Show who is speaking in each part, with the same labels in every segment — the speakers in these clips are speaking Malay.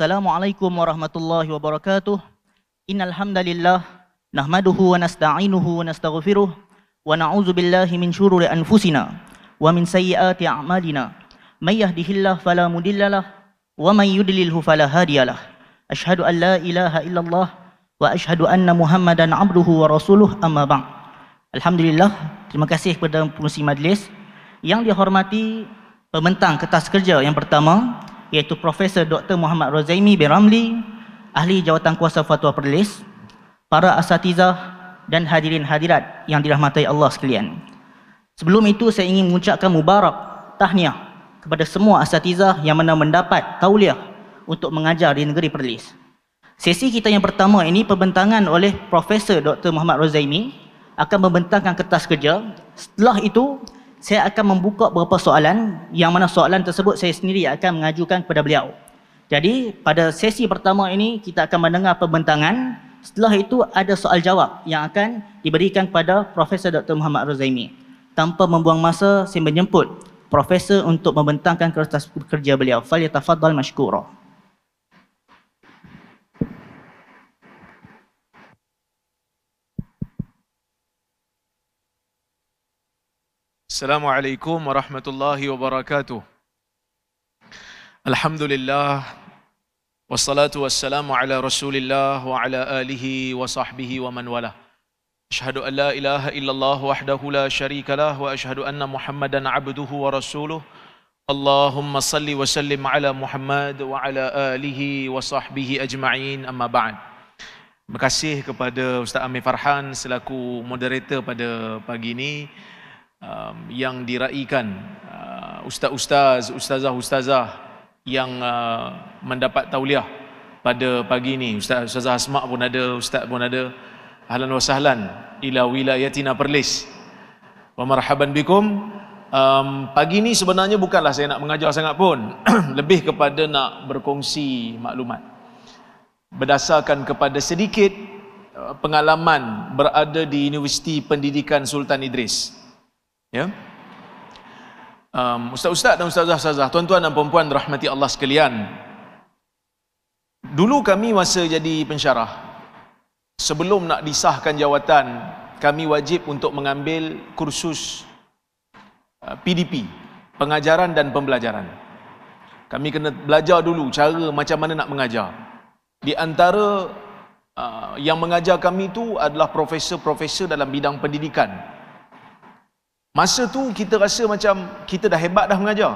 Speaker 1: Assalamualaikum warahmatullahi wabarakatuh. Innal hamdalillah nahmaduhu wa nasta'inuhu wa nastaghfiruh wa na'udzu billahi min shururi anfusina wa min sayyiati a'malina. May yahdihillahu fala mudillalah wa may yudlilhu fala hadiyalah. Ashhadu an la ilaha illallah wa ashhadu anna Muhammadan 'abduhu wa rasuluh amma ba'd. Alhamdulillah, terima kasih kepada pengurusi majlis yang dihormati pementang kertas kerja yang pertama iaitu Profesor Dr. Muhammad Rozaimi bin Ramli, Ahli Jawatan Kuasa Fatwa Perlis, para asatizah dan hadirin hadirat yang dirahmati Allah sekalian. Sebelum itu saya ingin mengucapkan mubarak tahniah kepada semua asatizah yang mana mendapat tauliah untuk mengajar di negeri Perlis. Sesi kita yang pertama ini pembentangan oleh Profesor Dr. Muhammad Rozaimi akan membentangkan kertas kerja. Setelah itu, saya akan membuka beberapa soalan yang mana soalan tersebut saya sendiri akan mengajukan kepada beliau. Jadi pada sesi pertama ini kita akan mendengar pembentangan, setelah itu ada soal jawab yang akan diberikan kepada Profesor Dr. Muhammad Razaimi. Tanpa membuang masa, saya menjemput Profesor untuk membentangkan kertas kerja beliau. Faliyatafadhal mashkurah.
Speaker 2: السلام عليكم ورحمة الله وبركاته الحمد لله والصلاة والسلام على رسول الله وعلى آله وصحبه ومن والاه أشهد أن لا إله إلا الله وحده لا شريك له وأشهد أن محمدا عبده ورسوله اللهم صل وسلم على محمد وعلى آله وصحبه أجمعين أما بعد Terima kasih kepada Ustaz Amir Farhan selaku moderator pada pagi ini um, yang diraikan uh, ustaz-ustaz, ustazah-ustazah yang uh, mendapat tauliah pada pagi ini. Ustaz Ustazah Asma pun ada, ustaz pun ada. Ahlan wa sahlan ila wilayatina Perlis. Wa marhaban bikum. Um, pagi ini sebenarnya bukanlah saya nak mengajar sangat pun. Lebih kepada nak berkongsi maklumat. Berdasarkan kepada sedikit uh, pengalaman berada di Universiti Pendidikan Sultan Idris. Ya. Um, ustaz-ustaz dan ustazah-ustazah, tuan-tuan dan puan-puan rahmati Allah sekalian. Dulu kami masa jadi pensyarah, sebelum nak disahkan jawatan, kami wajib untuk mengambil kursus PDP, uh, pengajaran dan pembelajaran. Kami kena belajar dulu cara macam mana nak mengajar. Di antara uh, yang mengajar kami itu adalah profesor-profesor dalam bidang pendidikan. Masa tu kita rasa macam kita dah hebat dah mengajar.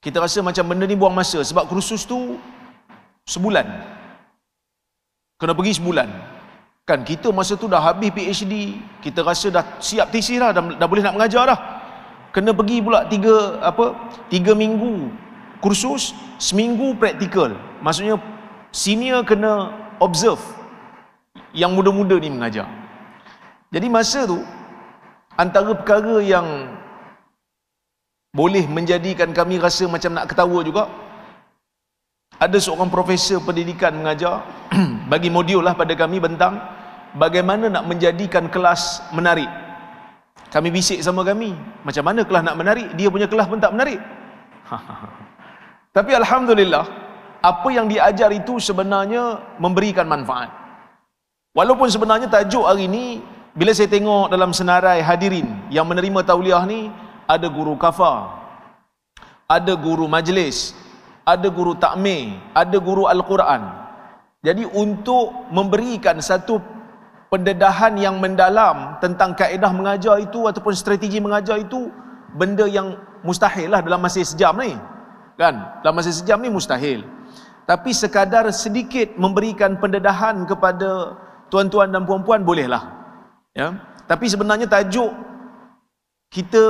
Speaker 2: Kita rasa macam benda ni buang masa sebab kursus tu sebulan. Kena pergi sebulan. Kan kita masa tu dah habis PhD, kita rasa dah siap tesis dah, dah, dah boleh nak mengajar dah. Kena pergi pula tiga apa? Tiga minggu kursus, seminggu praktikal. Maksudnya senior kena observe yang muda-muda ni mengajar. Jadi masa tu antara perkara yang boleh menjadikan kami rasa macam nak ketawa juga ada seorang profesor pendidikan mengajar bagi modul lah pada kami tentang bagaimana nak menjadikan kelas menarik kami bisik sama kami macam mana kelas nak menarik dia punya kelas pun tak menarik tapi Alhamdulillah apa yang diajar itu sebenarnya memberikan manfaat walaupun sebenarnya tajuk hari ini bila saya tengok dalam senarai hadirin yang menerima tauliah ni ada guru kafa ada guru majlis ada guru takmir ada guru al-Quran jadi untuk memberikan satu pendedahan yang mendalam tentang kaedah mengajar itu ataupun strategi mengajar itu benda yang mustahil lah dalam masa sejam ni kan dalam masa sejam ni mustahil tapi sekadar sedikit memberikan pendedahan kepada tuan-tuan dan puan-puan bolehlah. Ya, tapi sebenarnya tajuk kita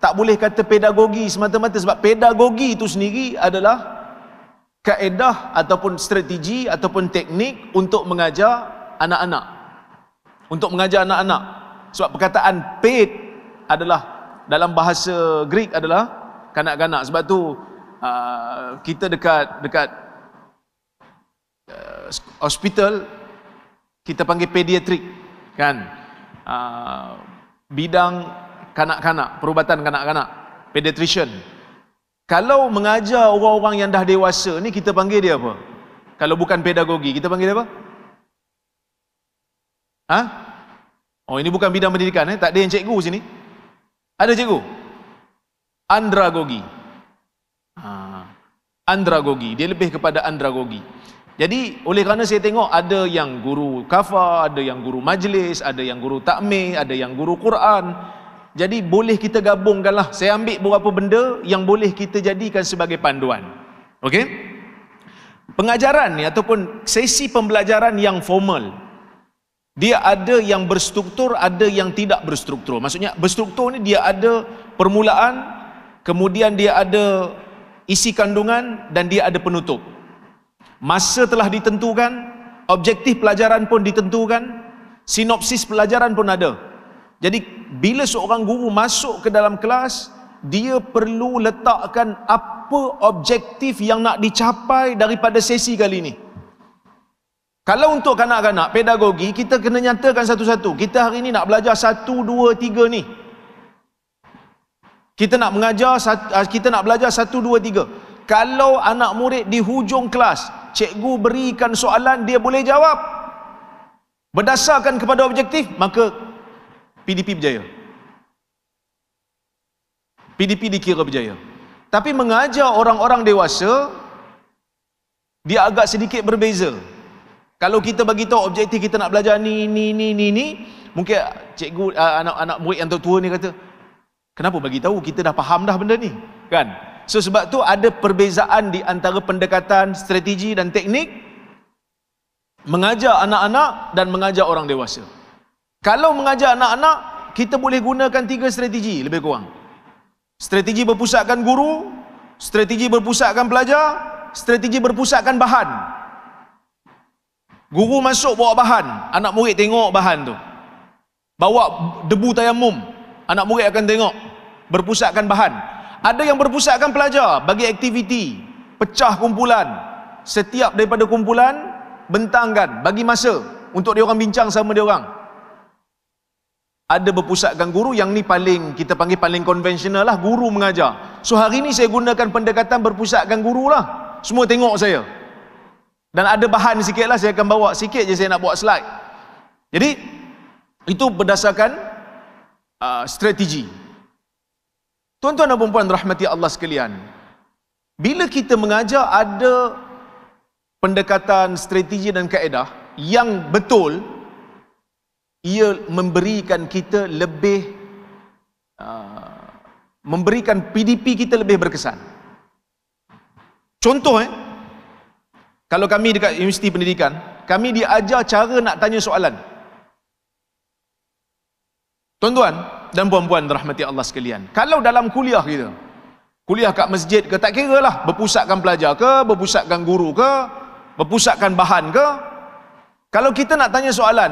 Speaker 2: tak boleh kata pedagogi semata-mata sebab pedagogi itu sendiri adalah kaedah ataupun strategi ataupun teknik untuk mengajar anak-anak. Untuk mengajar anak-anak. Sebab perkataan paid adalah dalam bahasa Greek adalah kanak-kanak. Sebab tu uh, kita dekat dekat uh, hospital kita panggil pediatric kan uh, bidang kanak-kanak perubatan kanak-kanak pediatrician kalau mengajar orang-orang yang dah dewasa ni kita panggil dia apa kalau bukan pedagogi kita panggil dia apa ha oh ini bukan bidang pendidikan eh tak ada yang cikgu sini ada cikgu andragogi ha andragogi dia lebih kepada andragogi jadi oleh kerana saya tengok ada yang guru kafar, ada yang guru majlis, ada yang guru takmir, ada yang guru Quran. Jadi boleh kita gabungkanlah. Saya ambil beberapa benda yang boleh kita jadikan sebagai panduan. Okey? Pengajaran ni ataupun sesi pembelajaran yang formal. Dia ada yang berstruktur, ada yang tidak berstruktur. Maksudnya berstruktur ni dia ada permulaan, kemudian dia ada isi kandungan dan dia ada penutup masa telah ditentukan, objektif pelajaran pun ditentukan, sinopsis pelajaran pun ada. Jadi bila seorang guru masuk ke dalam kelas, dia perlu letakkan apa objektif yang nak dicapai daripada sesi kali ini. Kalau untuk kanak-kanak, pedagogi, kita kena nyatakan satu-satu. Kita hari ini nak belajar satu, dua, tiga ni. Kita nak mengajar, kita nak belajar satu, dua, tiga. Kalau anak murid di hujung kelas, cikgu berikan soalan dia boleh jawab berdasarkan kepada objektif maka PDP berjaya PDP dikira berjaya tapi mengajar orang-orang dewasa dia agak sedikit berbeza kalau kita bagi tahu objektif kita nak belajar ni ni ni ni ni mungkin cikgu anak-anak ah, murid yang tua ni kata kenapa bagi tahu kita dah faham dah benda ni kan So sebab tu ada perbezaan di antara pendekatan strategi dan teknik mengajar anak-anak dan mengajar orang dewasa. Kalau mengajar anak-anak, kita boleh gunakan tiga strategi lebih kurang. Strategi berpusatkan guru, strategi berpusatkan pelajar, strategi berpusatkan bahan. Guru masuk bawa bahan, anak murid tengok bahan tu. Bawa debu tayamum, anak murid akan tengok berpusatkan bahan. Ada yang berpusatkan pelajar bagi aktiviti, pecah kumpulan. Setiap daripada kumpulan bentangkan bagi masa untuk dia orang bincang sama dia orang. Ada berpusatkan guru yang ni paling kita panggil paling konvensional lah guru mengajar. So hari ni saya gunakan pendekatan berpusatkan guru lah. Semua tengok saya. Dan ada bahan sikit lah saya akan bawa sikit je saya nak buat slide. Jadi itu berdasarkan uh, strategi Tuan-tuan dan puan-puan rahmati Allah sekalian. Bila kita mengajar ada pendekatan strategi dan kaedah yang betul ia memberikan kita lebih uh, memberikan PDP kita lebih berkesan. Contoh eh kalau kami dekat universiti pendidikan, kami diajar cara nak tanya soalan. Tuan-tuan, dan puan-puan rahmati Allah sekalian. Kalau dalam kuliah kita, kuliah kat masjid ke tak kira lah, berpusatkan pelajar ke, berpusatkan guru ke, berpusatkan bahan ke, kalau kita nak tanya soalan,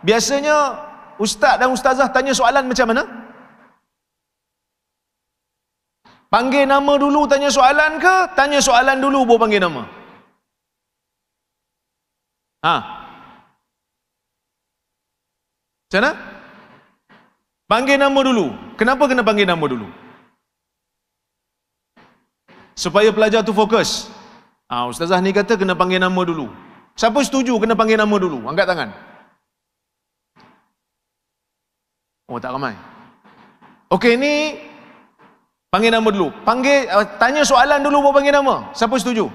Speaker 2: biasanya ustaz dan ustazah tanya soalan macam mana? Panggil nama dulu tanya soalan ke? Tanya soalan dulu baru panggil nama. Ha. Macam mana? Panggil nama dulu. Kenapa kena panggil nama dulu? Supaya pelajar tu fokus. Ah, ha, ustazah ni kata kena panggil nama dulu. Siapa setuju kena panggil nama dulu? Angkat tangan. Oh, tak ramai. Okey, ni panggil nama dulu. Panggil eh, tanya soalan dulu baru panggil nama. Siapa setuju?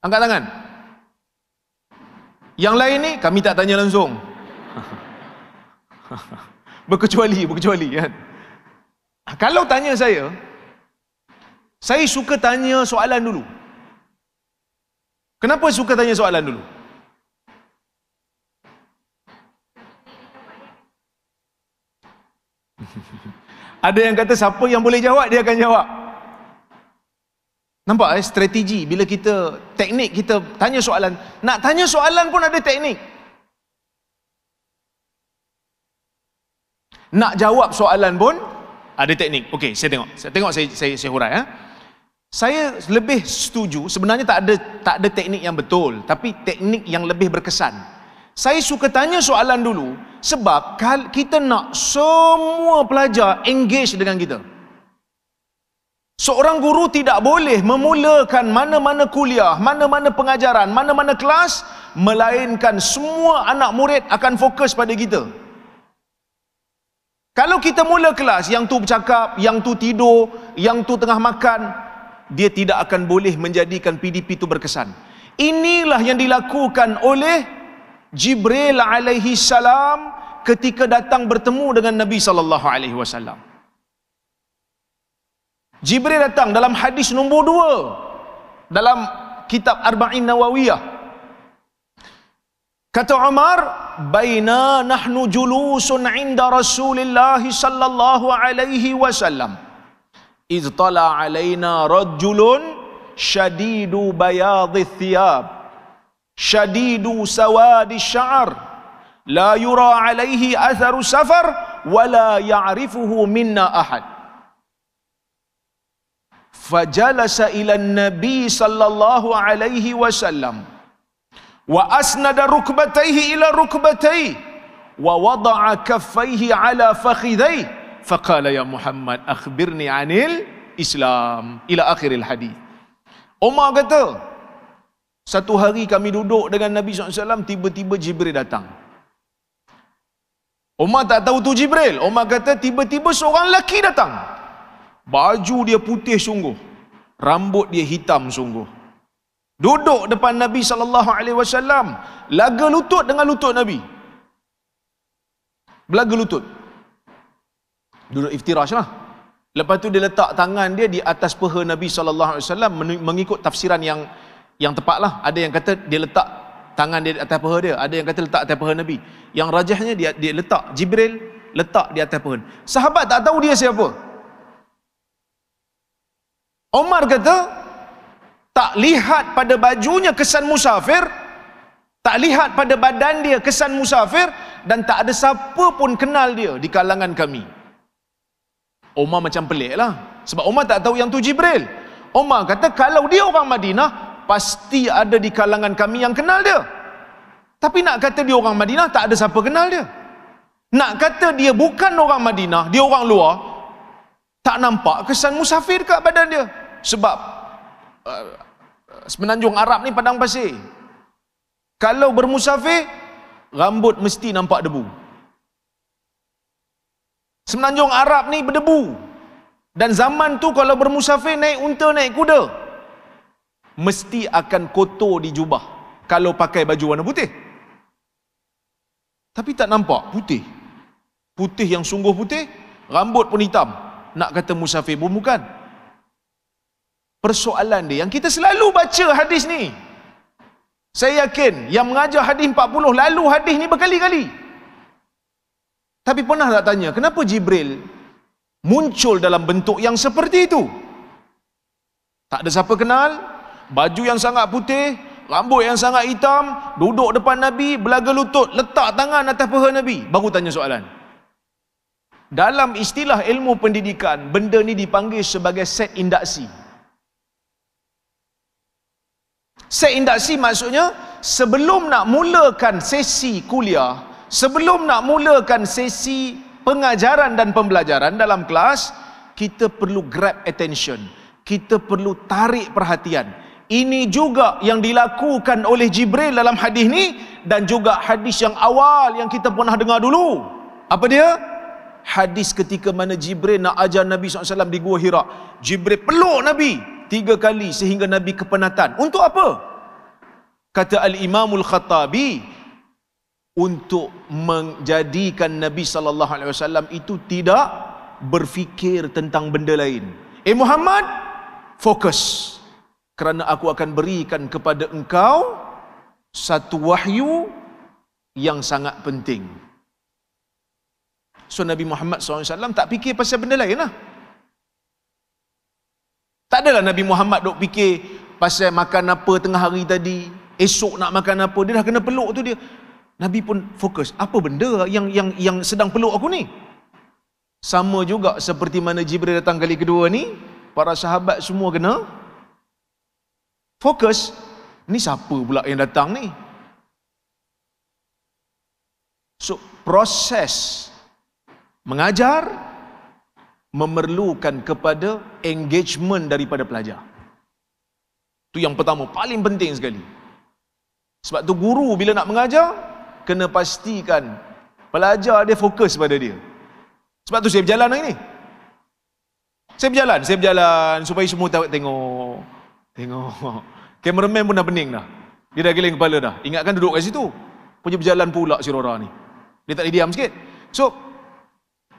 Speaker 2: Angkat tangan. Yang lain ni kami tak tanya langsung. Berkecuali, berkecuali kan. Ah, kalau tanya saya, saya suka tanya soalan dulu. Kenapa suka tanya soalan dulu? Ada yang kata siapa yang boleh jawab dia akan jawab. Nampak eh strategi bila kita teknik kita tanya soalan, nak tanya soalan pun ada teknik. nak jawab soalan pun ada teknik. Okey, saya tengok. Saya tengok saya saya, saya hurai ya. Saya lebih setuju sebenarnya tak ada tak ada teknik yang betul, tapi teknik yang lebih berkesan. Saya suka tanya soalan dulu sebab kita nak semua pelajar engage dengan kita. Seorang guru tidak boleh memulakan mana-mana kuliah, mana-mana pengajaran, mana-mana kelas melainkan semua anak murid akan fokus pada kita. Kalau kita mula kelas yang tu bercakap, yang tu tidur, yang tu tengah makan, dia tidak akan boleh menjadikan PDP itu berkesan. Inilah yang dilakukan oleh Jibril alaihi salam ketika datang bertemu dengan Nabi sallallahu alaihi wasallam. Jibril datang dalam hadis nombor dua dalam kitab Arba'in Nawawiyah Kata Umar, "Baina nahnu julusun 'inda Rasulillah sallallahu alaihi wasallam, iz tala 'alaina rajulun shadidu bayadhi thiyab, shadidu sawadi syar." لا يرى عليه اثر سفر ولا يعرفه منا احد فجلس الى النبي صلى الله عليه وسلم wa asnada rukbatayhi ila rukbatayhi wa wada'a kaffayhi ala fakhidhayhi faqala ya Muhammad akhbirni anil Islam ila akhiril hadis Umar kata satu hari kami duduk dengan Nabi SAW tiba-tiba Jibril datang Umar tak tahu tu Jibril Umar kata tiba-tiba seorang lelaki datang baju dia putih sungguh rambut dia hitam sungguh duduk depan Nabi saw. alaihi laga lutut dengan lutut Nabi belaga lutut duduk iftiraj lah lepas tu dia letak tangan dia di atas peha Nabi saw. mengikut tafsiran yang yang tepat lah ada yang kata dia letak tangan dia di atas peha dia ada yang kata letak atas peha Nabi yang rajahnya dia, dia letak Jibril letak di atas peha sahabat tak tahu dia siapa Omar kata tak lihat pada bajunya kesan musafir tak lihat pada badan dia kesan musafir dan tak ada siapa pun kenal dia di kalangan kami Omar macam pelik lah sebab Omar tak tahu yang tu Jibril Omar kata kalau dia orang Madinah pasti ada di kalangan kami yang kenal dia tapi nak kata dia orang Madinah tak ada siapa kenal dia nak kata dia bukan orang Madinah dia orang luar tak nampak kesan musafir dekat badan dia sebab Eh, semenanjung Arab ni padang pasir. Kalau bermusafir, rambut mesti nampak debu. Semenanjung Arab ni berdebu. Dan zaman tu kalau bermusafir naik unta, naik kuda, mesti akan kotor di jubah kalau pakai baju warna putih. Tapi tak nampak putih. Putih yang sungguh putih, rambut pun hitam. Nak kata musafir pun bukan persoalan dia yang kita selalu baca hadis ni saya yakin yang mengajar hadis 40 lalu hadis ni berkali-kali tapi pernah tak tanya kenapa Jibril muncul dalam bentuk yang seperti itu tak ada siapa kenal baju yang sangat putih rambut yang sangat hitam duduk depan Nabi belaga lutut letak tangan atas peha Nabi baru tanya soalan dalam istilah ilmu pendidikan benda ni dipanggil sebagai set induksi Set induksi maksudnya sebelum nak mulakan sesi kuliah, sebelum nak mulakan sesi pengajaran dan pembelajaran dalam kelas, kita perlu grab attention. Kita perlu tarik perhatian. Ini juga yang dilakukan oleh Jibril dalam hadis ni dan juga hadis yang awal yang kita pernah dengar dulu. Apa dia? Hadis ketika mana Jibril nak ajar Nabi SAW di Gua Hira. Jibril peluk Nabi tiga kali sehingga Nabi kepenatan. Untuk apa? Kata Al-Imamul Khatabi untuk menjadikan Nabi sallallahu alaihi wasallam itu tidak berfikir tentang benda lain. Eh Muhammad, fokus. Kerana aku akan berikan kepada engkau satu wahyu yang sangat penting. So Nabi Muhammad SAW tak fikir pasal benda lain lah. Tak adalah Nabi Muhammad dok fikir pasal makan apa tengah hari tadi, esok nak makan apa, dia dah kena peluk tu dia. Nabi pun fokus, apa benda yang yang yang sedang peluk aku ni? Sama juga seperti mana Jibril datang kali kedua ni, para sahabat semua kena fokus, ni siapa pula yang datang ni? So, proses mengajar, memerlukan kepada engagement daripada pelajar. Itu yang pertama, paling penting sekali. Sebab tu guru bila nak mengajar, kena pastikan pelajar dia fokus pada dia. Sebab tu saya berjalan hari ni. Saya berjalan, saya berjalan supaya semua tahu tengok. Tengok. Kameraman pun dah pening dah. Dia dah geleng kepala dah. Ingatkan duduk kat situ. Punya berjalan pula si Rora ni. Dia tak boleh diam sikit. So,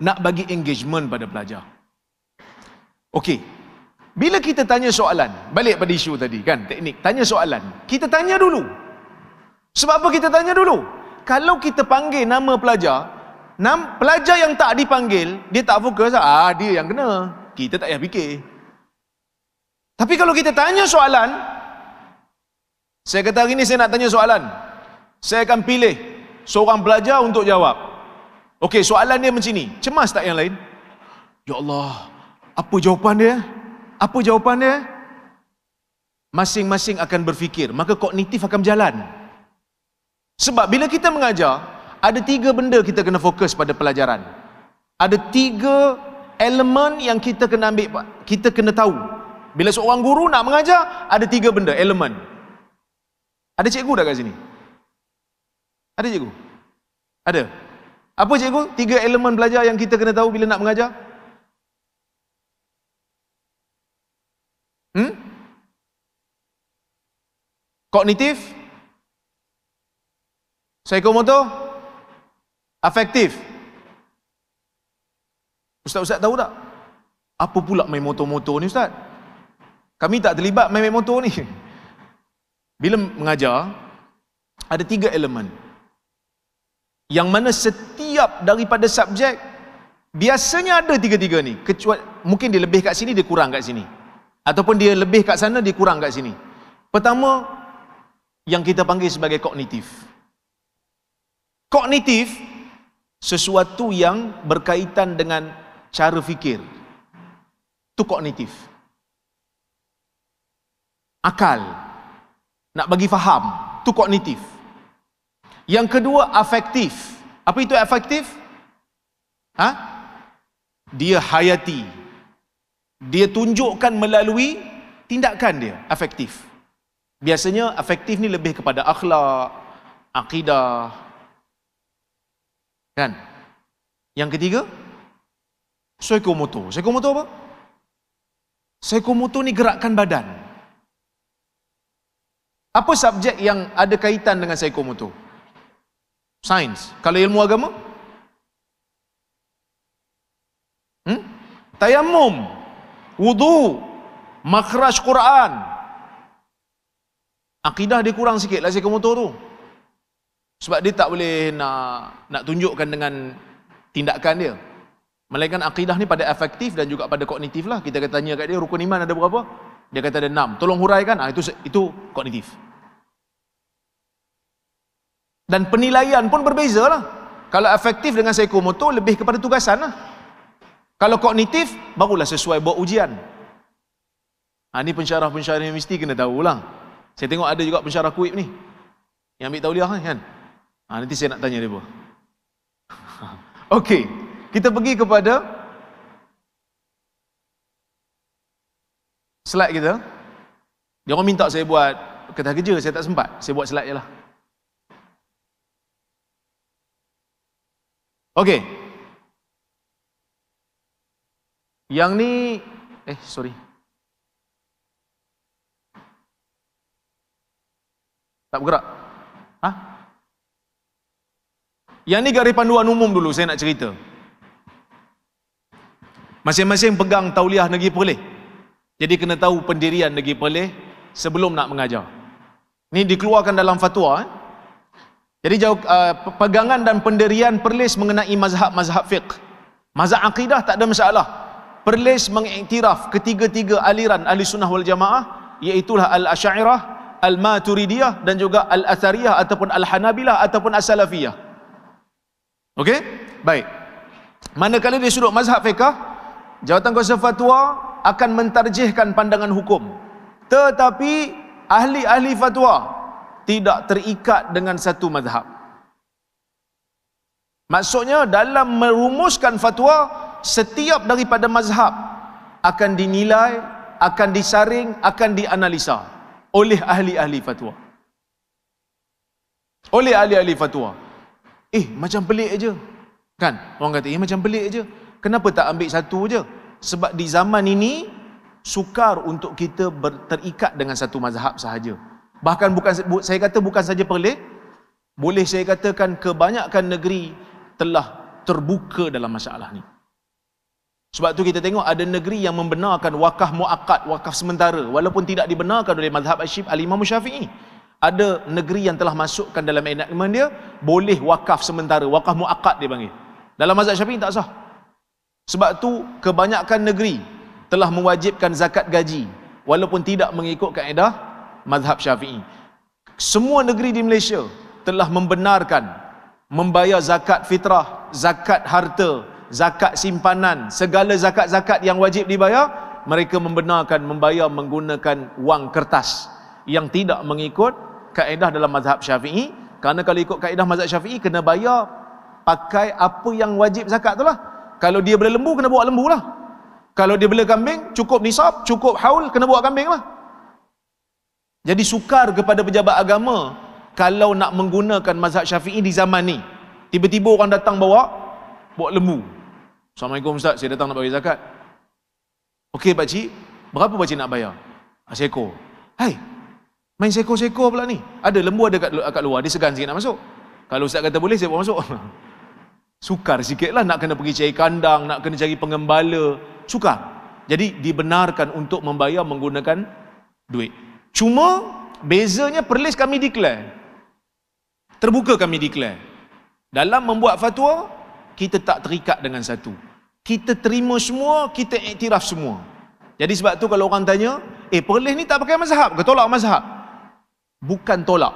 Speaker 2: nak bagi engagement pada pelajar. Okey. Bila kita tanya soalan, balik pada isu tadi kan, teknik, tanya soalan. Kita tanya dulu. Sebab apa kita tanya dulu? Kalau kita panggil nama pelajar, nam, pelajar yang tak dipanggil, dia tak fokus, ah dia yang kena. Kita tak payah fikir. Tapi kalau kita tanya soalan, saya kata hari ini saya nak tanya soalan. Saya akan pilih seorang pelajar untuk jawab. Okey, soalan dia macam ni. Cemas tak yang lain? Ya Allah, apa jawapan dia? Apa jawapan dia? Masing-masing akan berfikir, maka kognitif akan berjalan. Sebab bila kita mengajar, ada tiga benda kita kena fokus pada pelajaran. Ada tiga elemen yang kita kena ambil, kita kena tahu. Bila seorang guru nak mengajar, ada tiga benda, elemen. Ada cikgu dah kat sini? Ada cikgu? Ada? Apa cikgu? Tiga elemen belajar yang kita kena tahu bila nak mengajar? Hmm? Kognitif? Psikomotor? Afektif? Ustaz-ustaz tahu tak? Apa pula main motor-motor ni ustaz? Kami tak terlibat main-main motor ni. Bila mengajar, ada tiga elemen. Yang mana setiap setiap daripada subjek biasanya ada tiga-tiga ni kecuali mungkin dia lebih kat sini dia kurang kat sini ataupun dia lebih kat sana dia kurang kat sini pertama yang kita panggil sebagai kognitif kognitif sesuatu yang berkaitan dengan cara fikir tu kognitif akal nak bagi faham tu kognitif yang kedua afektif apa itu efektif? Ha? Dia hayati. Dia tunjukkan melalui tindakan dia efektif. Biasanya efektif ni lebih kepada akhlak, akidah. Kan? Yang ketiga, Soekomoto. Soekomoto apa? Soekomoto ni gerakkan badan. Apa subjek yang ada kaitan dengan Soekomoto? sains. Kalau ilmu agama? Hmm? Tayammum, wudu, makhraj Quran. Akidah dia kurang sikit lah sikap motor tu. Sebab dia tak boleh nak nak tunjukkan dengan tindakan dia. Melainkan akidah ni pada efektif dan juga pada kognitif lah. Kita kata tanya kat dia, rukun iman ada berapa? Dia kata ada enam. Tolong huraikan. Ah, itu, itu kognitif dan penilaian pun berbeza lah kalau efektif dengan psikomotor lebih kepada tugasan lah kalau kognitif barulah sesuai buat ujian ha, ni pensyarah-pensyarah yang mesti kena tahulah saya tengok ada juga pensyarah kuib ni yang ambil tauliah kan ha, nanti saya nak tanya dia pun Okey, kita pergi kepada slide kita. Dia orang minta saya buat kertas kerja, saya tak sempat. Saya buat slide je lah. Okey. Yang ni eh sorry. Tak bergerak. Ha? Yang ni garis panduan umum dulu saya nak cerita. Masing-masing pegang tauliah Negeri Perleh. Jadi kena tahu pendirian Negeri Perleh sebelum nak mengajar. Ni dikeluarkan dalam fatwa eh. Jadi jauh uh, pegangan dan penderian Perlis mengenai mazhab-mazhab fiqh. Mazhab akidah tak ada masalah. Perlis mengiktiraf ketiga-tiga aliran Ahli Sunnah wal Jamaah iaitu Al-Asy'ariyah, Al-Maturidiyah dan juga Al-Athariyah ataupun Al-Hanabilah ataupun As-Salafiyah. Okey? Baik. Manakala dia sudut mazhab fiqh, Jawatan Kuasa Fatwa akan mentarjihkan pandangan hukum. Tetapi ahli-ahli fatwa tidak terikat dengan satu mazhab. Maksudnya dalam merumuskan fatwa setiap daripada mazhab akan dinilai, akan disaring, akan dianalisa oleh ahli-ahli fatwa. Oleh ahli-ahli fatwa. Eh, macam pelik aja. Kan? Orang kata, "Eh, macam pelik aja. Kenapa tak ambil satu aja?" Sebab di zaman ini sukar untuk kita terikat dengan satu mazhab sahaja bahkan bukan saya kata bukan saja Perlis boleh saya katakan kebanyakan negeri telah terbuka dalam masalah ni sebab tu kita tengok ada negeri yang membenarkan wakaf muakkad wakaf sementara walaupun tidak dibenarkan oleh mazhab Asyib al-Imam Syafi'i ada negeri yang telah masukkan dalam Enakmen dia boleh wakaf sementara wakaf muakkad dia panggil dalam mazhab Syafi'i tak sah sebab tu kebanyakan negeri telah mewajibkan zakat gaji walaupun tidak mengikut kaedah mazhab syafi'i semua negeri di Malaysia telah membenarkan membayar zakat fitrah, zakat harta, zakat simpanan, segala zakat-zakat yang wajib dibayar, mereka membenarkan membayar menggunakan wang kertas yang tidak mengikut kaedah dalam mazhab syafi'i. Kerana kalau ikut kaedah mazhab syafi'i, kena bayar pakai apa yang wajib zakat tu lah. Kalau dia beli lembu, kena buat lembu lah. Kalau dia beli kambing, cukup nisab, cukup haul, kena buat kambing lah. Jadi sukar kepada pejabat agama kalau nak menggunakan mazhab syafi'i di zaman ni. Tiba-tiba orang datang bawa, bawa lembu. Assalamualaikum Ustaz, saya datang nak bagi zakat. Okey Pak Cik, berapa Pak Cik nak bayar? Ah, Seko. Hai, main seko-seko pula ni. Ada lembu ada kat, kat luar, dia segan sikit nak masuk. Kalau Ustaz kata boleh, saya pun masuk. Sukar sikit lah nak kena pergi cari kandang, nak kena cari pengembala. Sukar. Jadi dibenarkan untuk membayar menggunakan duit. Cuma bezanya perlis kami declare. Terbuka kami declare. Dalam membuat fatwa, kita tak terikat dengan satu. Kita terima semua, kita iktiraf semua. Jadi sebab tu kalau orang tanya, eh perlis ni tak pakai mazhab ke? Tolak mazhab. Bukan tolak.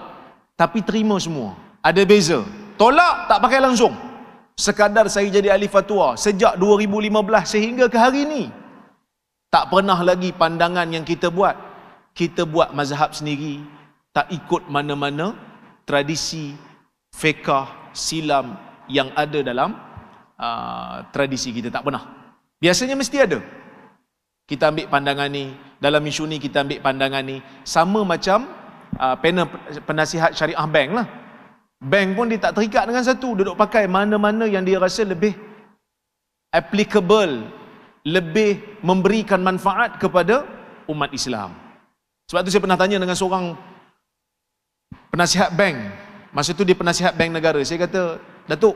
Speaker 2: Tapi terima semua. Ada beza. Tolak tak pakai langsung. Sekadar saya jadi ahli fatwa sejak 2015 sehingga ke hari ini Tak pernah lagi pandangan yang kita buat kita buat mazhab sendiri, tak ikut mana-mana tradisi fiqah silam yang ada dalam uh, tradisi kita tak pernah. Biasanya mesti ada. Kita ambil pandangan ni, dalam isu ni kita ambil pandangan ni sama macam uh, panel penasihat syariah bank lah. Bank pun dia tak terikat dengan satu, duduk pakai mana-mana yang dia rasa lebih applicable, lebih memberikan manfaat kepada umat Islam. Sebab tu saya pernah tanya dengan seorang penasihat bank. Masa tu dia penasihat bank negara. Saya kata, Datuk,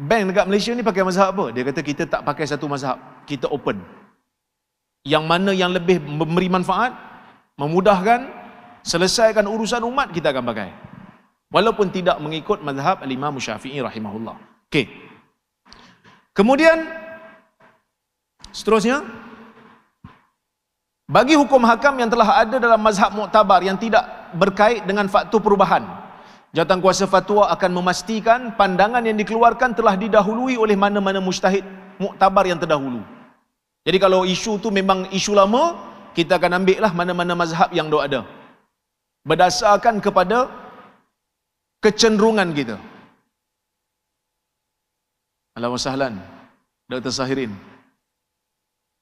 Speaker 2: bank dekat Malaysia ni pakai mazhab apa? Dia kata, kita tak pakai satu mazhab. Kita open. Yang mana yang lebih memberi manfaat, memudahkan, selesaikan urusan umat, kita akan pakai. Walaupun tidak mengikut mazhab Al-Imam Syafi'i rahimahullah. Okay. Kemudian, seterusnya, bagi hukum hakam yang telah ada dalam mazhab muktabar yang tidak berkait dengan faktu perubahan, jawatan kuasa fatwa akan memastikan pandangan yang dikeluarkan telah didahului oleh mana-mana mustahid muktabar yang terdahulu. Jadi kalau isu tu memang isu lama, kita akan ambil lah mana-mana mazhab yang dah ada. Berdasarkan kepada kecenderungan kita. Alamak sahlan, Dr. Sahirin.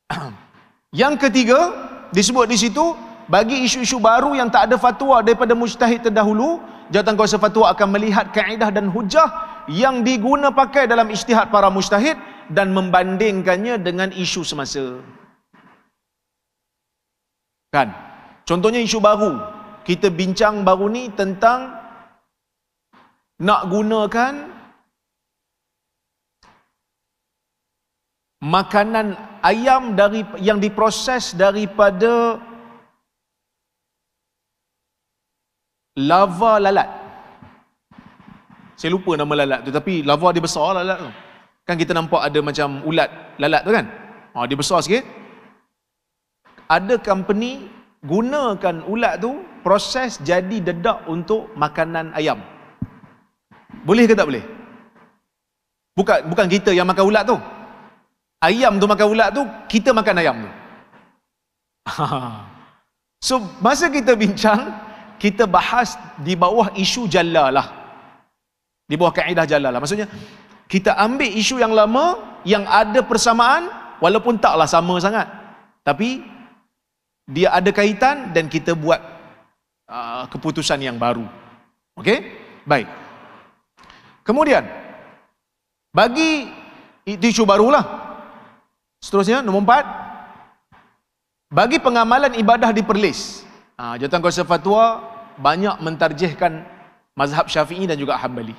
Speaker 2: Yang ketiga, disebut di situ bagi isu-isu baru yang tak ada fatwa daripada mujtahid terdahulu jawatan kuasa fatwa akan melihat kaedah dan hujah yang diguna pakai dalam ijtihad para mujtahid dan membandingkannya dengan isu semasa kan contohnya isu baru kita bincang baru ni tentang nak gunakan makanan ayam dari yang diproses daripada lava lalat. Saya lupa nama lalat tu tapi lava dia besar lah lalat tu. Kan kita nampak ada macam ulat lalat tu kan? Ha, dia besar sikit. Ada company gunakan ulat tu proses jadi dedak untuk makanan ayam. Boleh ke tak boleh? Bukan bukan kita yang makan ulat tu ayam tu makan ulat tu, kita makan ayam tu. So, masa kita bincang, kita bahas di bawah isu jallalah. Di bawah kaedah jallalah. Maksudnya, kita ambil isu yang lama, yang ada persamaan, walaupun taklah sama sangat. Tapi, dia ada kaitan dan kita buat uh, keputusan yang baru. Okey? Baik. Kemudian, bagi itu isu barulah. Seterusnya, nombor empat. Bagi pengamalan ibadah di Perlis. Ha, Jatuhan Kuasa Fatwa banyak mentarjihkan mazhab syafi'i dan juga hambali.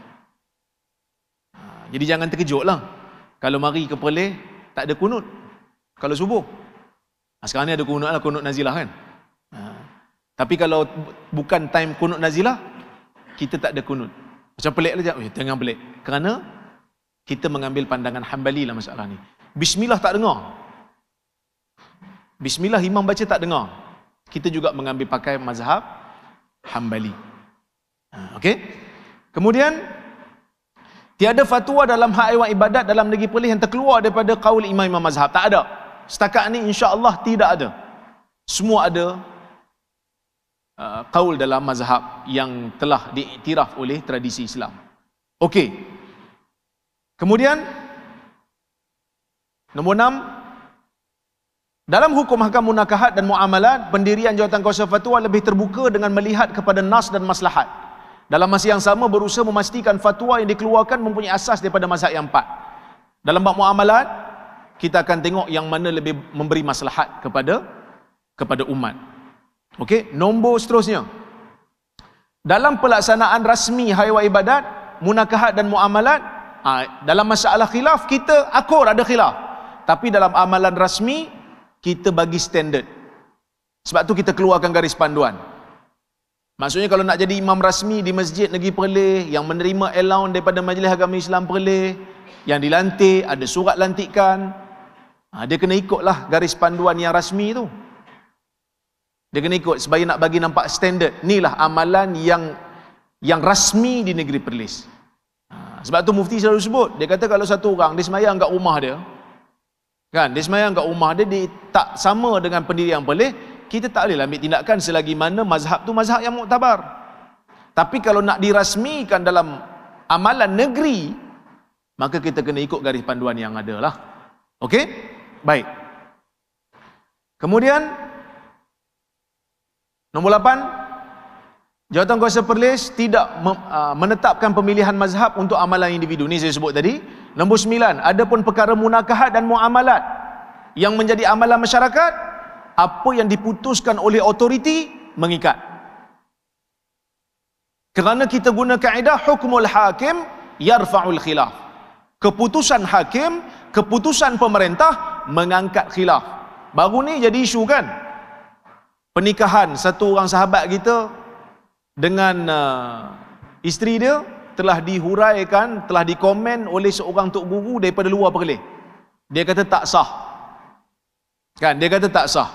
Speaker 2: Ha, jadi jangan terkejutlah. Kalau mari ke Perlis, tak ada kunut. Kalau subuh. Ha, sekarang ni ada kunut lah, kunut nazilah kan? Ha, tapi kalau bukan time kunut nazilah, kita tak ada kunut. Macam pelik lah jap. Eh, tengah pelik. Kerana kita mengambil pandangan hambali lah masalah ni. Bismillah tak dengar. Bismillah imam baca tak dengar. Kita juga mengambil pakai mazhab Hambali. Ha, okey. Kemudian tiada fatwa dalam hak haiwan ibadat dalam negeri Perlis yang terkeluar daripada kaul imam-imam mazhab. Tak ada. Setakat ini insya-Allah tidak ada. Semua ada uh, kaul dalam mazhab yang telah diiktiraf oleh tradisi Islam. Okey. Kemudian Nombor enam, dalam hukum hakam munakahat dan muamalat, pendirian jawatan kuasa fatwa lebih terbuka dengan melihat kepada nas dan maslahat. Dalam masa yang sama, berusaha memastikan fatwa yang dikeluarkan mempunyai asas daripada mazhab yang empat. Dalam bab muamalat, kita akan tengok yang mana lebih memberi maslahat kepada kepada umat. Okey, nombor seterusnya. Dalam pelaksanaan rasmi haiwan ibadat, munakahat dan muamalat, ha, dalam masalah khilaf, kita akur ada khilaf. Tapi dalam amalan rasmi, kita bagi standard. Sebab tu kita keluarkan garis panduan. Maksudnya kalau nak jadi imam rasmi di masjid negeri Perleh, yang menerima allowance daripada majlis agama Islam Perleh, yang dilantik, ada surat lantikan, ha, dia kena ikutlah garis panduan yang rasmi tu. Dia kena ikut sebab nak bagi nampak standard. Inilah amalan yang yang rasmi di negeri Perlis. Ha, sebab tu mufti selalu sebut, dia kata kalau satu orang dia semayang kat rumah dia, Kan? Dia semayang kat rumah dia, dia tak sama dengan pendiri yang boleh. Kita tak boleh lah ambil tindakan selagi mana mazhab tu mazhab yang muktabar. Tapi kalau nak dirasmikan dalam amalan negeri, maka kita kena ikut garis panduan yang ada lah. Okey? Baik. Kemudian, nombor 8 Jawatan Kuasa Perlis tidak ah, menetapkan pemilihan mazhab untuk amalan individu. Ini saya sebut tadi. Nombor sembilan, ada pun perkara munakahat dan muamalat yang menjadi amalan masyarakat, apa yang diputuskan oleh otoriti mengikat. Kerana kita guna kaedah hukumul hakim yarfa'ul khilaf. Keputusan hakim, keputusan pemerintah mengangkat khilaf. Baru ni jadi isu kan? Pernikahan satu orang sahabat kita dengan uh, isteri dia telah dihuraikan, telah dikomen oleh seorang tok guru daripada luar Perlis. Dia kata tak sah. Kan? Dia kata tak sah.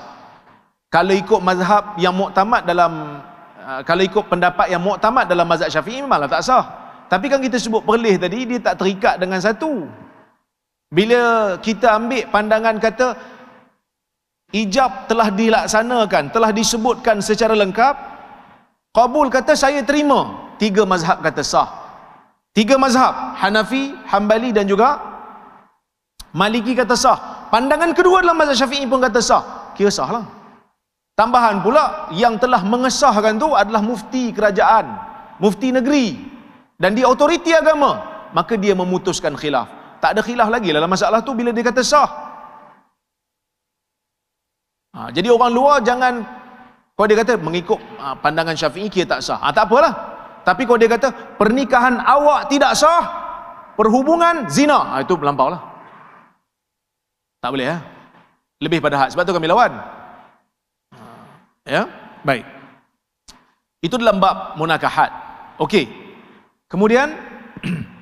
Speaker 2: Kalau ikut mazhab yang muktamad dalam uh, kalau ikut pendapat yang muktamad dalam mazhab Syafi'i memanglah tak sah. Tapi kan kita sebut Perlis tadi dia tak terikat dengan satu. Bila kita ambil pandangan kata ijab telah dilaksanakan, telah disebutkan secara lengkap, Qabul kata saya terima. Tiga mazhab kata sah. Tiga mazhab, Hanafi, Hambali dan juga Maliki kata sah. Pandangan kedua dalam mazhab Syafi'i pun kata sah. Kira sah lah. Tambahan pula, yang telah mengesahkan tu adalah mufti kerajaan. Mufti negeri. Dan di autoriti agama. Maka dia memutuskan khilaf. Tak ada khilaf lagi dalam masalah tu bila dia kata sah. Ha, jadi orang luar jangan, kalau dia kata mengikut ha, pandangan Syafi'i, kira tak sah. Ha, tak apalah. Tapi kalau dia kata pernikahan awak tidak sah, perhubungan zina, ha, itu melampau lah. Tak boleh ya. Eh? Lebih pada hak. Sebab tu kami lawan. Ya, baik. Itu dalam bab munakahat. Okey. Kemudian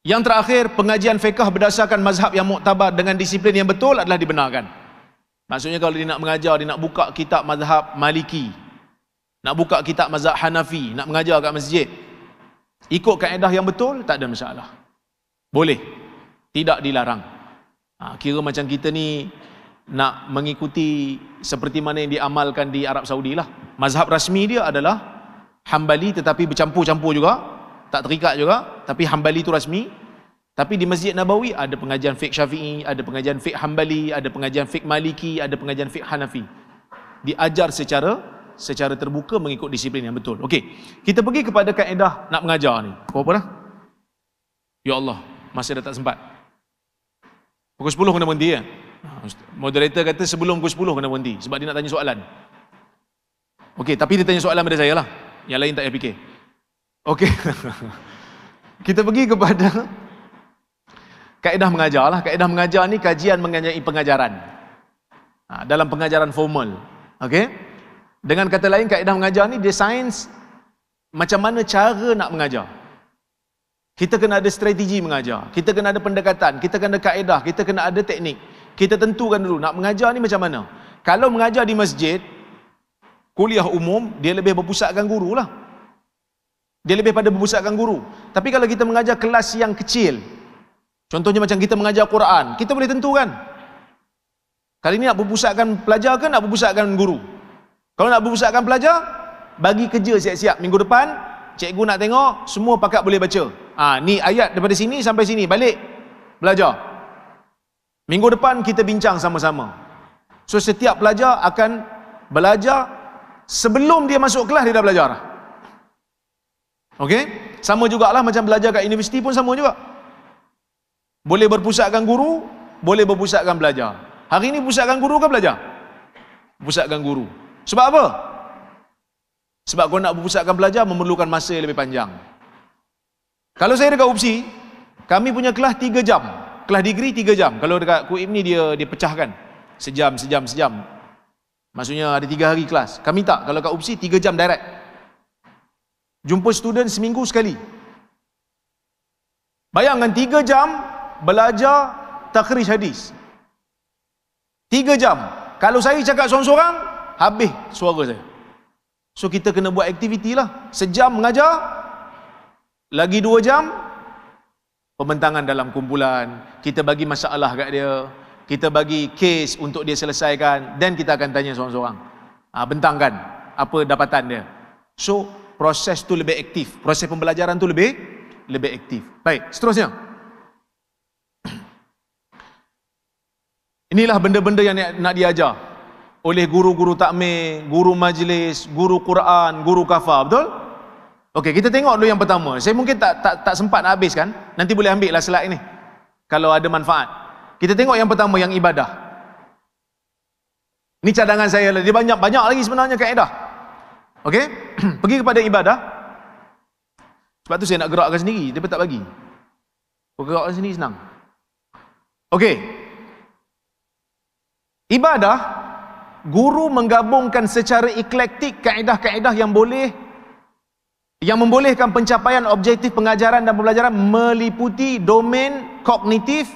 Speaker 2: Yang terakhir, pengajian fiqah berdasarkan mazhab yang muktabar dengan disiplin yang betul adalah dibenarkan. Maksudnya kalau dia nak mengajar, dia nak buka kitab mazhab Maliki. Nak buka kitab mazhab Hanafi, nak mengajar kat masjid. Ikut kaedah yang betul, tak ada masalah. Boleh. Tidak dilarang. Ha, kira macam kita ni nak mengikuti seperti mana yang diamalkan di Arab Saudi lah. Mazhab rasmi dia adalah Hambali tetapi bercampur-campur juga. Tak terikat juga. Tapi Hambali tu rasmi. Tapi di Masjid Nabawi ada pengajian fiqh Syafi'i, ada pengajian fiqh Hambali, ada pengajian fiqh Maliki, ada pengajian fiqh Hanafi. Diajar secara secara terbuka mengikut disiplin yang betul. Okey. Kita pergi kepada kaedah nak mengajar ni. Pukul berapa Ya Allah, masih dah tak sempat. Pukul 10 kena berhenti ya. Ha, moderator kata sebelum pukul 10 kena berhenti sebab dia nak tanya soalan. Okey, tapi dia tanya soalan pada saya lah. Yang lain tak payah fikir. Okey. Kita pergi kepada kaedah mengajar lah. Kaedah mengajar ni kajian mengenai pengajaran. Ha, dalam pengajaran formal. Okay? Dengan kata lain, kaedah mengajar ni dia sains macam mana cara nak mengajar. Kita kena ada strategi mengajar. Kita kena ada pendekatan. Kita kena ada kaedah. Kita kena ada teknik. Kita tentukan dulu nak mengajar ni macam mana. Kalau mengajar di masjid, kuliah umum, dia lebih berpusatkan guru lah. Dia lebih pada berpusatkan guru. Tapi kalau kita mengajar kelas yang kecil, Contohnya macam kita mengajar Quran, kita boleh tentukan. Kali ini nak berpusatkan pelajar ke nak berpusatkan guru? Kalau nak berpusatkan pelajar, bagi kerja siap-siap minggu depan, cikgu nak tengok semua pakat boleh baca. Ah, ha, ni ayat daripada sini sampai sini, balik belajar. Minggu depan kita bincang sama-sama. So setiap pelajar akan belajar sebelum dia masuk kelas dia dah belajar. Okey? Sama jugalah macam belajar kat universiti pun sama juga. Boleh berpusatkan guru, boleh berpusatkan belajar. Hari ini pusatkan guru ke belajar? Pusatkan guru. Sebab apa? Sebab kau nak berpusatkan belajar memerlukan masa yang lebih panjang. Kalau saya dekat UPSI, kami punya kelas 3 jam. Kelas degree 3 jam. Kalau dekat KUIM ni dia dia pecahkan, Sejam, sejam, sejam. Maksudnya ada 3 hari kelas. Kami tak. Kalau dekat UPSI 3 jam direct. Jumpa student seminggu sekali. Bayangkan 3 jam belajar takhrij hadis. tiga jam. Kalau saya cakap seorang-seorang, habis suara saya. So kita kena buat aktiviti lah. Sejam mengajar, lagi dua jam, pembentangan dalam kumpulan. Kita bagi masalah kat dia. Kita bagi kes untuk dia selesaikan. Then kita akan tanya seorang-seorang. Ha, bentangkan apa dapatan dia. So, proses tu lebih aktif. Proses pembelajaran tu lebih lebih aktif. Baik, Seterusnya. Inilah benda-benda yang nak diajar oleh guru-guru takmir, guru majlis, guru Quran, guru kafar, betul? Okey, kita tengok dulu yang pertama. Saya mungkin tak tak tak sempat nak habiskan. Nanti boleh ambil lah slide ni. Kalau ada manfaat. Kita tengok yang pertama yang ibadah. Ini cadangan saya lah. Dia banyak banyak lagi sebenarnya kaedah. Okey? Pergi kepada ibadah. Sebab tu saya nak gerakkan sendiri, dia tak bagi. Bergerakkan sini senang. Okey, Ibadah guru menggabungkan secara eklektik kaedah-kaedah yang boleh yang membolehkan pencapaian objektif pengajaran dan pembelajaran meliputi domain kognitif,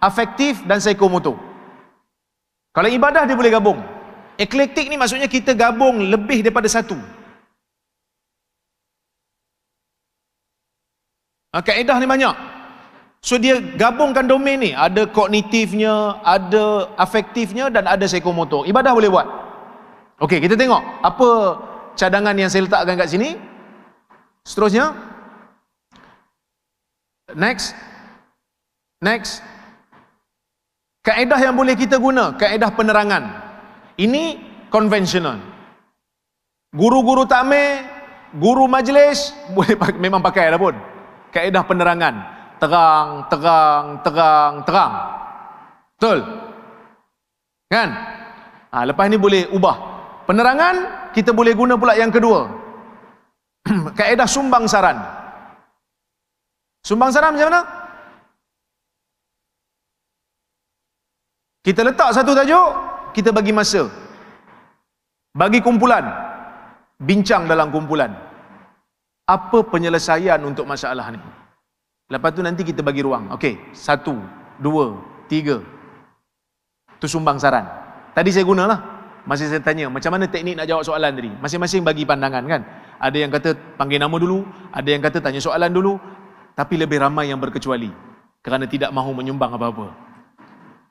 Speaker 2: afektif dan psikomotor. Kalau ibadah dia boleh gabung. Eklektik ni maksudnya kita gabung lebih daripada satu. Ha, kaedah ni banyak. So dia gabungkan domain ni, ada kognitifnya, ada afektifnya dan ada psikomotor. Ibadah boleh buat. Okey, kita tengok apa cadangan yang saya letakkan kat sini. Seterusnya Next Next Kaedah yang boleh kita guna Kaedah penerangan Ini konvensional Guru-guru takmir Guru majlis boleh Memang pakai dah pun Kaedah penerangan terang, terang, terang, terang. Betul? Kan? Ha, lepas ni boleh ubah. Penerangan, kita boleh guna pula yang kedua. Kaedah sumbang saran. Sumbang saran macam mana? Kita letak satu tajuk, kita bagi masa. Bagi kumpulan. Bincang dalam kumpulan. Apa penyelesaian untuk masalah ni? Lepas tu nanti kita bagi ruang. Okey, satu, dua, tiga. Tu sumbang saran. Tadi saya guna lah. Masih saya tanya, macam mana teknik nak jawab soalan tadi? Masing-masing bagi pandangan kan? Ada yang kata panggil nama dulu, ada yang kata tanya soalan dulu. Tapi lebih ramai yang berkecuali. Kerana tidak mahu menyumbang apa-apa.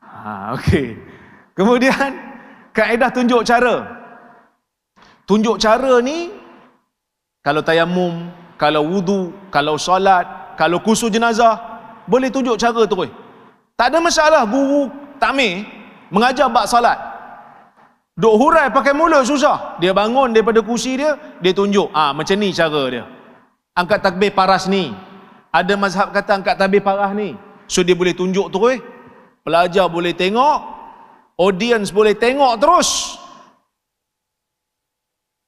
Speaker 2: Ha, okey. Kemudian, kaedah tunjuk cara. Tunjuk cara ni, kalau tayamum, kalau wudu, kalau solat, kalau kusu jenazah boleh tunjuk cara tu oi. Tak ada masalah guru takmir mengajar bab salat. Duk hurai pakai mulut susah. Dia bangun daripada kursi dia, dia tunjuk ah ha, macam ni cara dia. Angkat takbir paras ni. Ada mazhab kata angkat takbir paras ni. So dia boleh tunjuk tu oi. Pelajar boleh tengok, audience boleh tengok terus.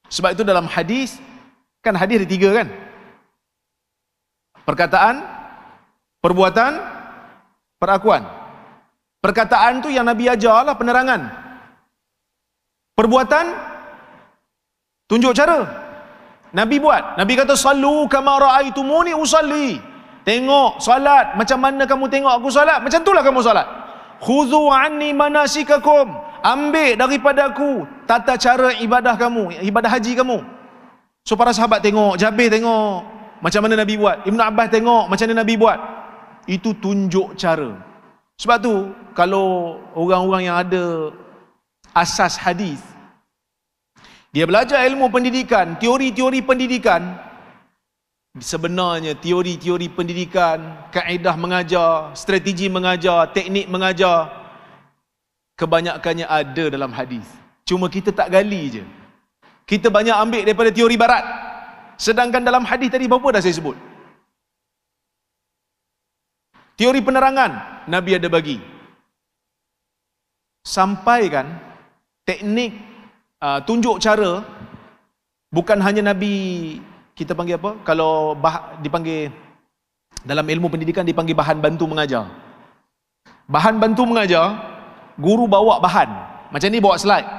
Speaker 2: Sebab itu dalam hadis kan hadis ada tiga kan? perkataan, perbuatan, perakuan. Perkataan tu yang Nabi ajar lah penerangan. Perbuatan tunjuk cara. Nabi buat. Nabi kata sallu kama raaitumuni usalli. Tengok solat macam mana kamu tengok aku solat, macam tu lah kamu solat. Khudhu anni manasikakum. Ambil daripada aku tata cara ibadah kamu, ibadah haji kamu. So para sahabat tengok, Jabir tengok macam mana Nabi buat Ibn Abbas tengok macam mana Nabi buat itu tunjuk cara sebab tu kalau orang-orang yang ada asas hadis dia belajar ilmu pendidikan teori-teori pendidikan sebenarnya teori-teori pendidikan kaedah mengajar strategi mengajar teknik mengajar kebanyakannya ada dalam hadis cuma kita tak gali je kita banyak ambil daripada teori barat Sedangkan dalam hadis tadi berapa dah saya sebut? Teori penerangan Nabi ada bagi. Sampai kan teknik uh, tunjuk cara bukan hanya Nabi kita panggil apa? Kalau bah, dipanggil dalam ilmu pendidikan dipanggil bahan bantu mengajar. Bahan bantu mengajar, guru bawa bahan. Macam ni bawa slide.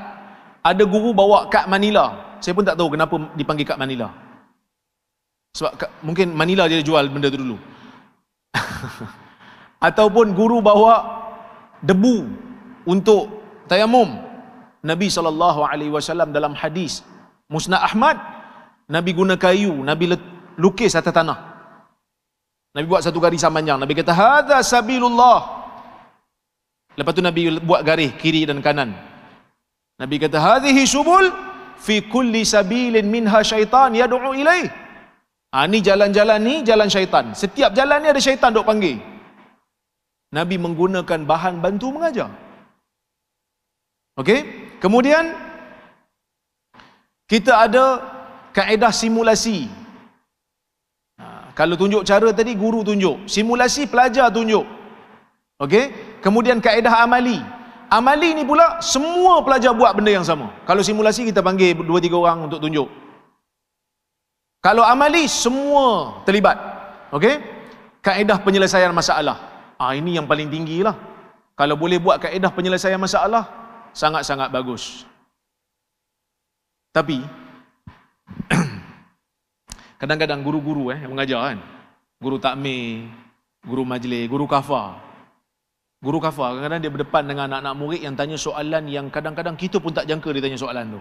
Speaker 2: Ada guru bawa kad Manila. Saya pun tak tahu kenapa dipanggil kad Manila. Sebab mungkin Manila dia jual benda tu dulu. Ataupun guru bawa debu untuk tayamum. Nabi saw dalam hadis Musnad Ahmad, Nabi guna kayu, Nabi lukis atas tanah. Nabi buat satu garis panjang. Nabi kata hada sabilullah. Lepas tu Nabi buat garis kiri dan kanan. Nabi kata hadhihi subul fi kulli sabilin minha syaitan yadu'u ilaihi. Ha, ni jalan-jalan ni jalan syaitan. Setiap jalan ni ada syaitan duk panggil. Nabi menggunakan bahan bantu mengajar. Okey? Kemudian kita ada kaedah simulasi. Ha, kalau tunjuk cara tadi guru tunjuk, simulasi pelajar tunjuk. Okey? Kemudian kaedah amali. Amali ni pula semua pelajar buat benda yang sama. Kalau simulasi kita panggil 2 3 orang untuk tunjuk. Kalau amali semua terlibat. Okey? Kaedah penyelesaian masalah. Ah ini yang paling tinggilah. Kalau boleh buat kaedah penyelesaian masalah sangat-sangat bagus. Tapi kadang-kadang guru-guru eh yang mengajar kan. Guru takmir, guru majlis, guru kafa. Guru kafa kadang-kadang dia berdepan dengan anak-anak murid yang tanya soalan yang kadang-kadang kita pun tak jangka dia tanya soalan tu.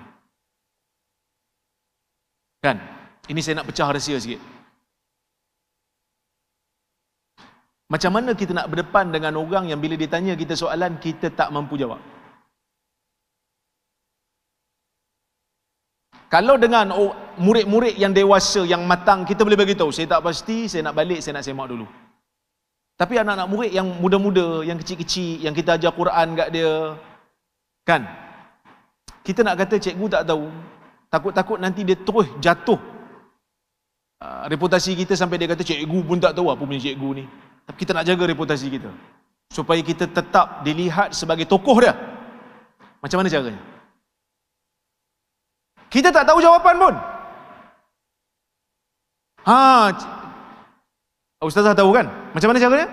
Speaker 2: Kan? Ini saya nak pecah rahsia sikit. Macam mana kita nak berdepan dengan orang yang bila ditanya kita soalan, kita tak mampu jawab? Kalau dengan oh, murid-murid yang dewasa, yang matang, kita boleh beritahu, saya tak pasti, saya nak balik, saya nak semak dulu. Tapi anak-anak murid yang muda-muda, yang kecil-kecil, yang kita ajar Quran kat dia, kan? Kita nak kata cikgu tak tahu, takut-takut nanti dia terus jatuh Ah, reputasi kita sampai dia kata cikgu pun tak tahu apa punya cikgu ni. Tapi kita nak jaga reputasi kita. Supaya kita tetap dilihat sebagai tokoh dia. Macam mana caranya? Kita tak tahu jawapan pun. Ha, Ustazah tahu kan? Macam mana caranya?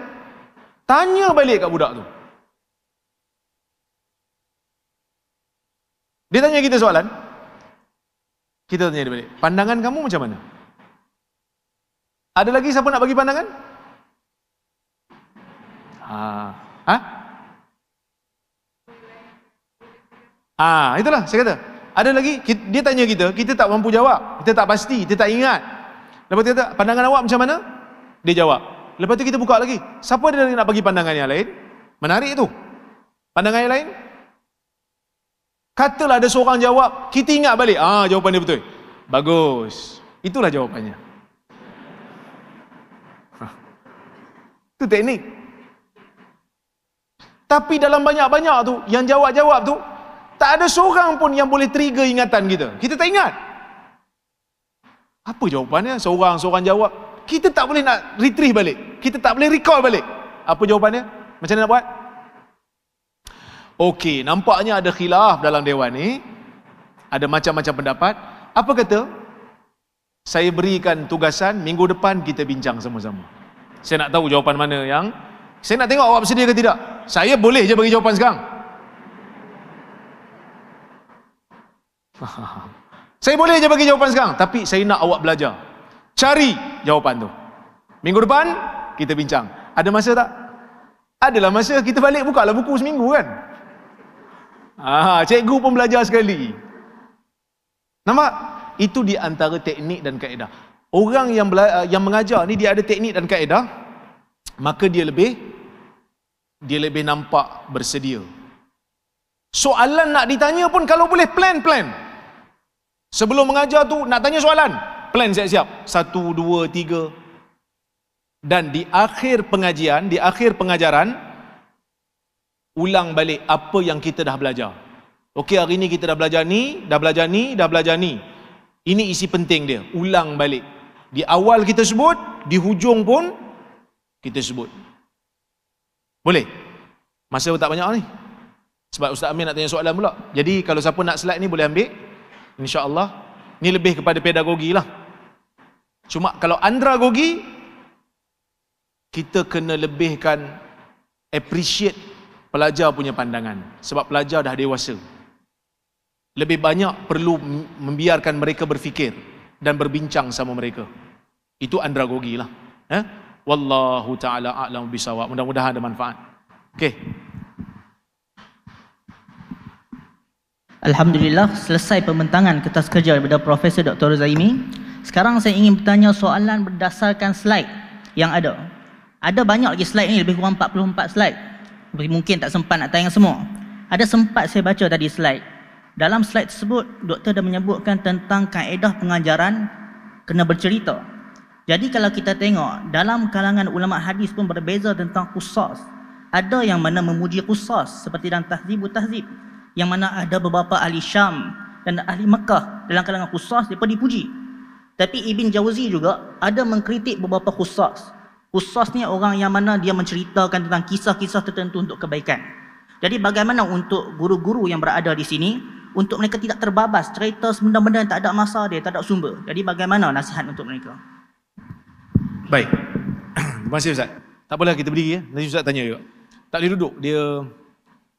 Speaker 2: Tanya balik kat budak tu. Dia tanya kita soalan. Kita tanya dia balik. Pandangan kamu macam mana? Ada lagi siapa nak bagi pandangan? Ha. Ha? Ah, ha, itulah saya kata. Ada lagi dia tanya kita, kita tak mampu jawab. Kita tak pasti, kita tak ingat. Lepas tu kata, pandangan awak macam mana? Dia jawab. Lepas tu kita buka lagi. Siapa ada lagi nak bagi pandangan yang lain? Menarik tu. Pandangan yang lain? Katalah ada seorang jawab, kita ingat balik. Ah, ha, jawapan dia betul. Bagus. Itulah jawapannya. Itu teknik. Tapi dalam banyak-banyak tu, yang jawab-jawab tu, tak ada seorang pun yang boleh trigger ingatan kita. Kita tak ingat. Apa jawapannya? Seorang-seorang jawab. Kita tak boleh nak retrieve balik. Kita tak boleh recall balik. Apa jawapannya? Macam mana nak buat? Okey, nampaknya ada khilaf dalam dewan ni. Ada macam-macam pendapat. Apa kata? Saya berikan tugasan minggu depan kita bincang sama-sama. Saya nak tahu jawapan mana yang saya nak tengok awak bersedia ke tidak. Saya boleh je bagi jawapan sekarang. saya boleh je bagi jawapan sekarang, tapi saya nak awak belajar. Cari jawapan tu. Minggu depan kita bincang. Ada masa tak? Adalah masa kita balik buka lah buku seminggu kan? Ah, cikgu pun belajar sekali. Nampak? Itu di antara teknik dan kaedah orang yang bela- eh, yang mengajar ni dia ada teknik dan kaedah maka dia lebih dia lebih nampak bersedia soalan nak ditanya pun kalau boleh plan plan sebelum mengajar tu nak tanya soalan plan siap-siap satu dua tiga dan di akhir pengajian di akhir pengajaran ulang balik apa yang kita dah belajar Okey hari ini kita dah belajar ni dah belajar ni dah belajar ni ini isi penting dia ulang balik di awal kita sebut, di hujung pun kita sebut. Boleh? Masa tak banyak ni. Sebab Ustaz Amir nak tanya soalan pula. Jadi kalau siapa nak slide ni boleh ambil. InsyaAllah. Ni lebih kepada pedagogi lah. Cuma kalau andragogi, kita kena lebihkan appreciate pelajar punya pandangan. Sebab pelajar dah dewasa. Lebih banyak perlu membiarkan mereka berfikir dan berbincang sama mereka. Itu andragogi lah. Eh? Wallahu ta'ala a'lam bisawab. Mudah-mudahan ada manfaat. Okay,
Speaker 1: Alhamdulillah selesai pembentangan kertas kerja daripada Profesor Dr. Zaimi. Sekarang saya ingin bertanya soalan berdasarkan slide yang ada. Ada banyak lagi slide ni, lebih kurang 44 slide. Mungkin tak sempat nak tayang semua. Ada sempat saya baca tadi slide. Dalam slide tersebut, doktor dah menyebutkan tentang kaedah pengajaran kena bercerita. Jadi kalau kita tengok, dalam kalangan ulama hadis pun berbeza tentang kusas. Ada yang mana memuji kusas seperti dalam tahzibu tahzib. Yang mana ada beberapa ahli Syam dan ahli Mekah dalam kalangan kusas mereka dipuji. Tapi Ibn Jauzi juga ada mengkritik beberapa kusas. Khusus ni orang yang mana dia menceritakan tentang kisah-kisah tertentu untuk kebaikan. Jadi bagaimana untuk guru-guru yang berada di sini, untuk mereka tidak terbabas cerita benda-benda yang tak ada masa dia, tak ada sumber. Jadi bagaimana nasihat untuk mereka?
Speaker 2: Baik. Terima kasih Ustaz. Tak apalah kita berdiri ya. Nanti Ustaz tanya juga. Tak boleh duduk. Dia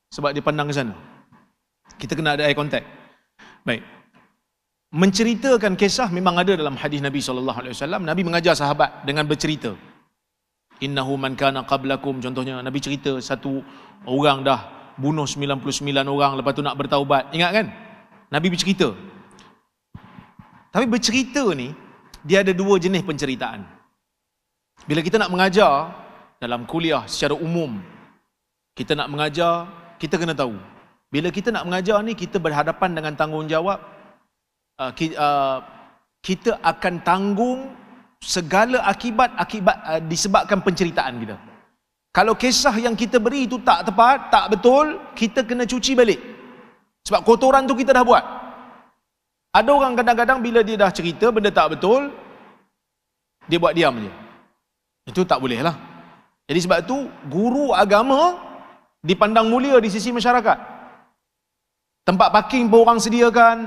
Speaker 2: sebab dia pandang ke sana. Kita kena ada eye contact. Baik. Menceritakan kisah memang ada dalam hadis Nabi sallallahu alaihi wasallam. Nabi mengajar sahabat dengan bercerita. Innahu man kana qablakum contohnya Nabi cerita satu orang dah bunuh 99 orang lepas tu nak bertaubat. Ingat kan? Nabi bercerita. Tapi bercerita ni dia ada dua jenis penceritaan. Bila kita nak mengajar dalam kuliah secara umum, kita nak mengajar, kita kena tahu. Bila kita nak mengajar ni kita berhadapan dengan tanggungjawab uh, uh, kita akan tanggung segala akibat akibat uh, disebabkan penceritaan kita. Gitu. Kalau kisah yang kita beri itu tak tepat, tak betul, kita kena cuci balik. Sebab kotoran tu kita dah buat. Ada orang kadang-kadang bila dia dah cerita benda tak betul, dia buat diam je. Itu tak boleh lah. Jadi sebab tu guru agama dipandang mulia di sisi masyarakat. Tempat parking pun orang sediakan,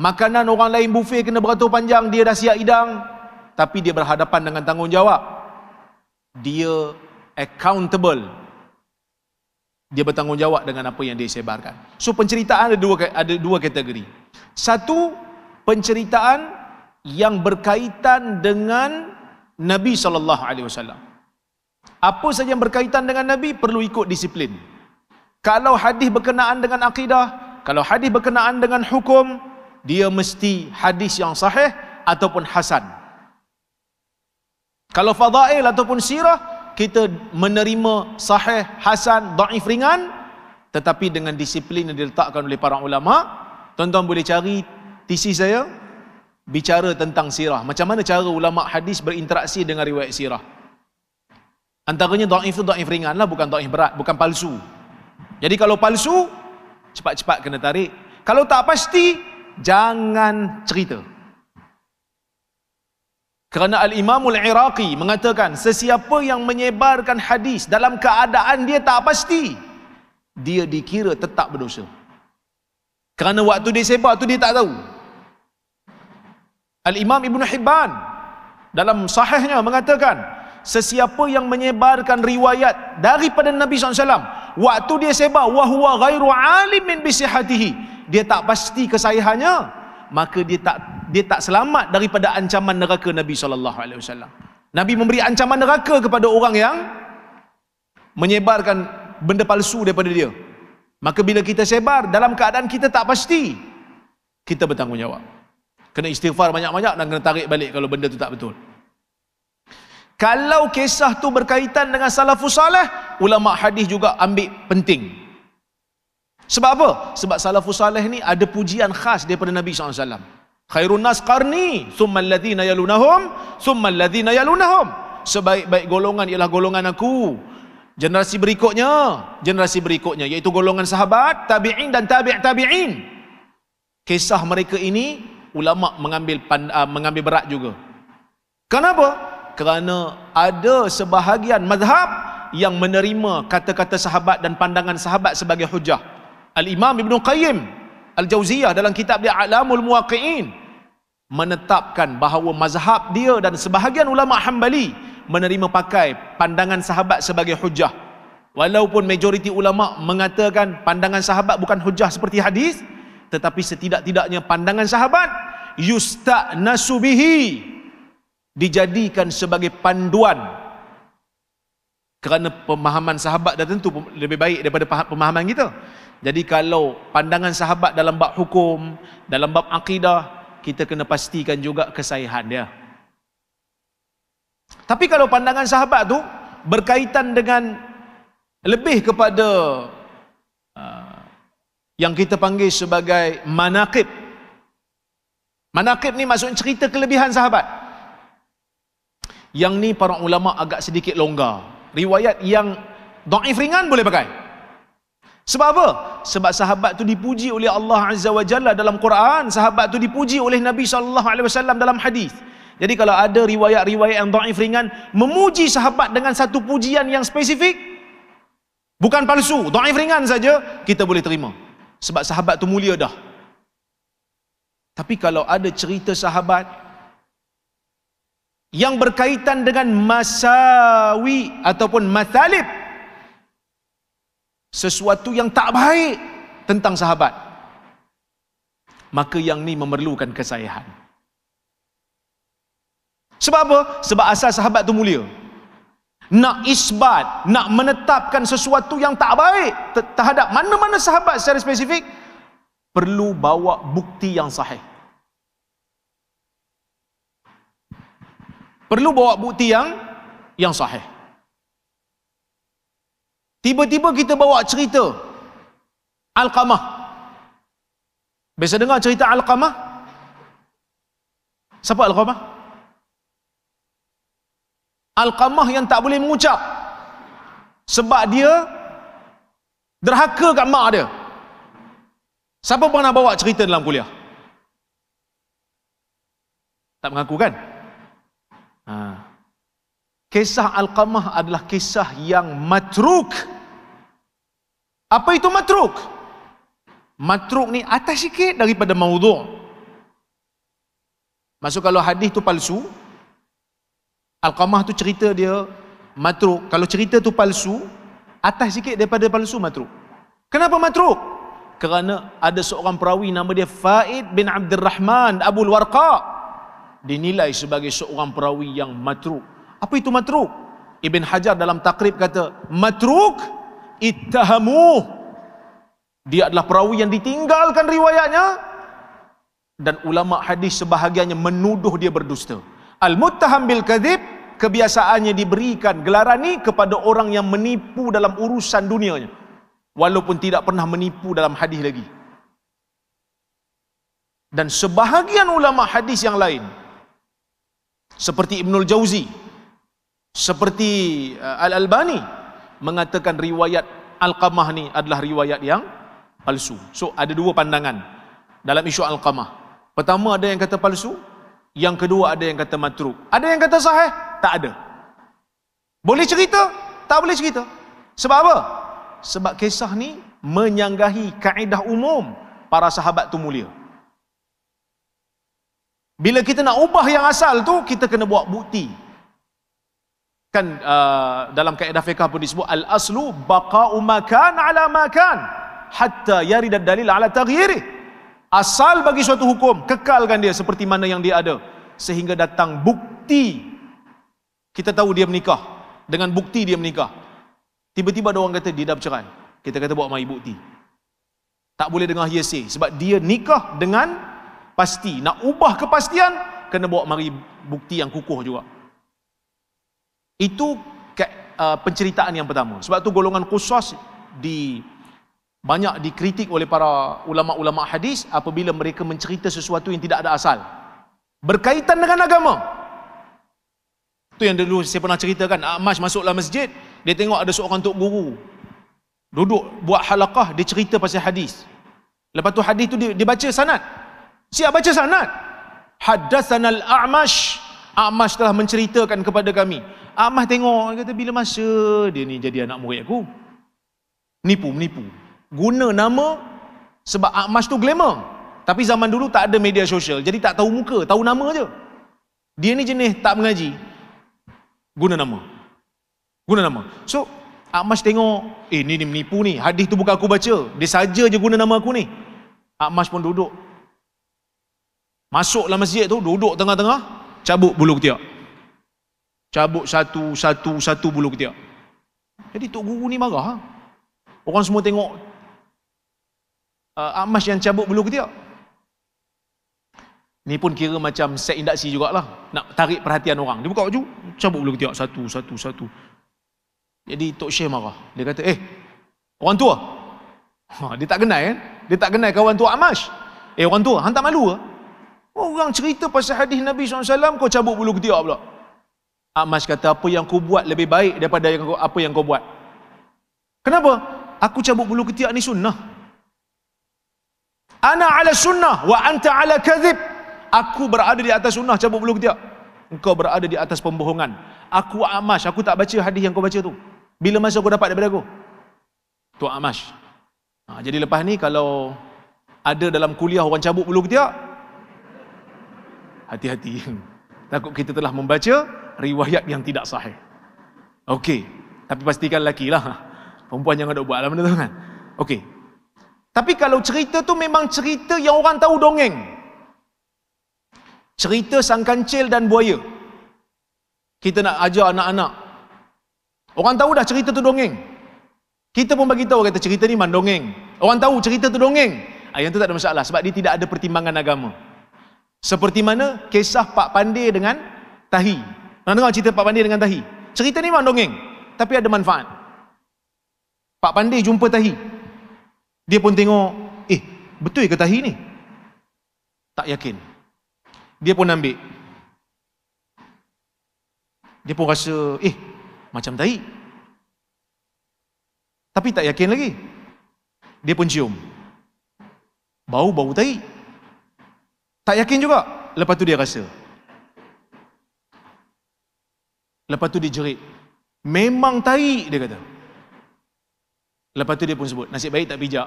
Speaker 2: makanan orang lain bufet kena beratur panjang, dia dah siap hidang. Tapi dia berhadapan dengan tanggungjawab. Dia accountable. Dia bertanggungjawab dengan apa yang dia sebarkan. So penceritaan ada dua ada dua kategori. Satu penceritaan yang berkaitan dengan Nabi sallallahu alaihi wasallam. Apa saja yang berkaitan dengan Nabi perlu ikut disiplin. Kalau hadis berkenaan dengan akidah, kalau hadis berkenaan dengan hukum, dia mesti hadis yang sahih ataupun hasan. Kalau fadail ataupun sirah, kita menerima sahih, hasan, daif ringan tetapi dengan disiplin yang diletakkan oleh para ulama tuan-tuan boleh cari tesis saya bicara tentang sirah macam mana cara ulama hadis berinteraksi dengan riwayat sirah antaranya daif itu daif ringan lah bukan daif berat, bukan palsu jadi kalau palsu cepat-cepat kena tarik kalau tak pasti jangan cerita kerana Al-Imamul Iraqi mengatakan sesiapa yang menyebarkan hadis dalam keadaan dia tak pasti dia dikira tetap berdosa. Kerana waktu dia sebar tu dia tak tahu. Al-Imam Ibn Hibban dalam sahihnya mengatakan sesiapa yang menyebarkan riwayat daripada Nabi SAW waktu dia sebar wahuwa ghairu alim min bisihatihi dia tak pasti kesayahannya maka dia tak dia tak selamat daripada ancaman neraka Nabi saw. Nabi memberi ancaman neraka kepada orang yang menyebarkan benda palsu daripada dia. Maka bila kita sebar dalam keadaan kita tak pasti, kita bertanggungjawab. Kena istighfar banyak-banyak dan kena tarik balik kalau benda tu tak betul. Kalau kisah tu berkaitan dengan salafus salih, ulama hadis juga ambil penting. Sebab apa? Sebab salafus salih ni ada pujian khas daripada Nabi saw khairun nas qarni thumma alladhina yalunahum thumma alladhina yalunahum sebaik-baik golongan ialah golongan aku generasi berikutnya generasi berikutnya iaitu golongan sahabat tabi'in dan tabi' tabi'in kisah mereka ini ulama mengambil ah, mengambil berat juga kenapa kerana ada sebahagian mazhab yang menerima kata-kata sahabat dan pandangan sahabat sebagai hujah Al-Imam Ibn Qayyim Al-Jauziyah dalam kitab dia Alamul Muwaqi'in menetapkan bahawa mazhab dia dan sebahagian ulama Hanbali menerima pakai pandangan sahabat sebagai hujah walaupun majoriti ulama mengatakan pandangan sahabat bukan hujah seperti hadis tetapi setidak-tidaknya pandangan sahabat yustak nasubihi dijadikan sebagai panduan kerana pemahaman sahabat dah tentu lebih baik daripada pemahaman kita jadi kalau pandangan sahabat dalam bab hukum, dalam bab akidah, kita kena pastikan juga kesahihan dia. Tapi kalau pandangan sahabat tu berkaitan dengan lebih kepada uh, yang kita panggil sebagai manaqib. Manaqib ni maksudnya cerita kelebihan sahabat. Yang ni para ulama agak sedikit longgar. Riwayat yang dhaif ringan boleh pakai. Sebab apa? Sebab sahabat tu dipuji oleh Allah Azza wa Jalla dalam Quran, sahabat tu dipuji oleh Nabi sallallahu alaihi wasallam dalam hadis. Jadi kalau ada riwayat-riwayat yang dhaif ringan memuji sahabat dengan satu pujian yang spesifik bukan palsu, dhaif ringan saja kita boleh terima. Sebab sahabat tu mulia dah. Tapi kalau ada cerita sahabat yang berkaitan dengan masawi ataupun masalib sesuatu yang tak baik tentang sahabat maka yang ni memerlukan kesayahan sebab apa sebab asal sahabat tu mulia nak isbat nak menetapkan sesuatu yang tak baik terhadap mana-mana sahabat secara spesifik perlu bawa bukti yang sahih perlu bawa bukti yang yang sahih Tiba-tiba kita bawa cerita Al-Qamah. Biasa dengar cerita Al-Qamah? Siapa Al-Qamah? Al-Qamah yang tak boleh mengucap. Sebab dia derhaka kat mak dia. Siapa pernah bawa cerita dalam kuliah? Tak mengaku kan? Ha. Kisah Al-Qamah adalah kisah yang matruk. Apa itu matruk? Matruk ni atas sikit daripada maudhu'. Masuk kalau hadis tu palsu, Al-Qamah tu cerita dia matruk. Kalau cerita tu palsu, atas sikit daripada palsu matruk. Kenapa matruk? Kerana ada seorang perawi nama dia Faid bin Abdul Rahman Abu Warqa dinilai sebagai seorang perawi yang matruk. Apa itu matruk? Ibn Hajar dalam takrib kata, matruk ittahamu dia adalah perawi yang ditinggalkan riwayatnya dan ulama hadis sebahagiannya menuduh dia berdusta al muttaham bil kadhib kebiasaannya diberikan gelaran ini kepada orang yang menipu dalam urusan dunianya walaupun tidak pernah menipu dalam hadis lagi dan sebahagian ulama hadis yang lain seperti Ibnul Jauzi seperti uh, Al-Albani mengatakan riwayat Al-Qamah ni adalah riwayat yang palsu. So ada dua pandangan dalam isu Al-Qamah. Pertama ada yang kata palsu, yang kedua ada yang kata matruk. Ada yang kata sahih? Tak ada. Boleh cerita? Tak boleh cerita. Sebab apa? Sebab kisah ni menyanggahi kaedah umum para sahabat tu mulia. Bila kita nak ubah yang asal tu, kita kena buat bukti kan uh, dalam kaedah fiqah pun disebut al aslu baqa'u umakan ala makan hatta yarid dalil ala taghyiri asal bagi suatu hukum kekalkan dia seperti mana yang dia ada sehingga datang bukti kita tahu dia menikah dengan bukti dia menikah tiba-tiba ada orang kata dia dah bercerai kita kata bawa mai bukti tak boleh dengar hearsay sebab dia nikah dengan pasti nak ubah kepastian kena bawa mari bukti yang kukuh juga itu ke, uh, penceritaan yang pertama. Sebab tu golongan khusus di banyak dikritik oleh para ulama-ulama hadis apabila mereka mencerita sesuatu yang tidak ada asal. Berkaitan dengan agama. Itu yang dulu saya pernah ceritakan, Amash ah, masuklah masjid, dia tengok ada seorang tok guru duduk buat halakah dia cerita pasal hadis. Lepas tu hadis tu dia, baca sanad. Siap baca sanad. Hadatsanal A'mash, A'mash telah menceritakan kepada kami. Amah tengok, kata bila masa dia ni jadi anak murid aku. nipu menipu. Guna nama sebab Amah tu glamour. Tapi zaman dulu tak ada media sosial, jadi tak tahu muka, tahu nama je. Dia ni jenis tak mengaji. Guna nama. Guna nama. So, Amash tengok, eh ni ni menipu ni, hadis tu bukan aku baca, dia saja je guna nama aku ni. Amash pun duduk. Masuklah masjid tu, duduk tengah-tengah, cabut bulu ketiak cabut satu satu satu bulu ketiak. Jadi tok guru ni marah. Ha? Orang semua tengok uh, Amas yang cabut bulu ketiak. Ni pun kira macam set induksi jugalah. Nak tarik perhatian orang. Dia buka baju, cabut bulu ketiak satu satu satu. Jadi tok Syekh marah. Dia kata, "Eh, orang tua." Ha, dia tak kenal kan? Dia tak kenal kawan tua Amas. Eh, orang tua, hantar malu ke? Oh, orang cerita pasal hadis Nabi SAW, kau cabut bulu ketiak pula. Amas kata apa yang kau buat lebih baik daripada yang kau, apa yang kau buat. Kenapa? Aku cabut bulu ketiak ni sunnah. Ana ala sunnah wa anta ala kadhib. Aku berada di atas sunnah cabut bulu ketiak. Engkau berada di atas pembohongan. Aku Amas, aku tak baca hadis yang kau baca tu. Bila masa kau dapat daripada aku? Tu Amas. Ha, jadi lepas ni kalau ada dalam kuliah orang cabut bulu ketiak, hati-hati. Takut kita telah membaca riwayat yang tidak sahih. Okey. Tapi pastikan lelaki lah. Perempuan jangan ada buat lah benda tu kan. Okey. Tapi kalau cerita tu memang cerita yang orang tahu dongeng. Cerita sang kancil dan buaya. Kita nak ajar anak-anak. Orang tahu dah cerita tu dongeng. Kita pun bagi tahu kata cerita ni mandongeng. Orang tahu cerita tu dongeng. Ah yang tu tak ada masalah sebab dia tidak ada pertimbangan agama. Seperti mana kisah Pak Pandir dengan Tahi. Nak dengar cerita Pak Pandi dengan Tahi? Cerita ni memang dongeng. Tapi ada manfaat. Pak Pandi jumpa Tahi. Dia pun tengok, eh, betul ke Tahi ni? Tak yakin. Dia pun ambil. Dia pun rasa, eh, macam Tahi. Tapi tak yakin lagi. Dia pun cium. Bau-bau Tahi. Tak yakin juga. Lepas tu dia rasa, Lepas tu dia jerit. Memang tahi dia kata. Lepas tu dia pun sebut, nasib baik tak bijak.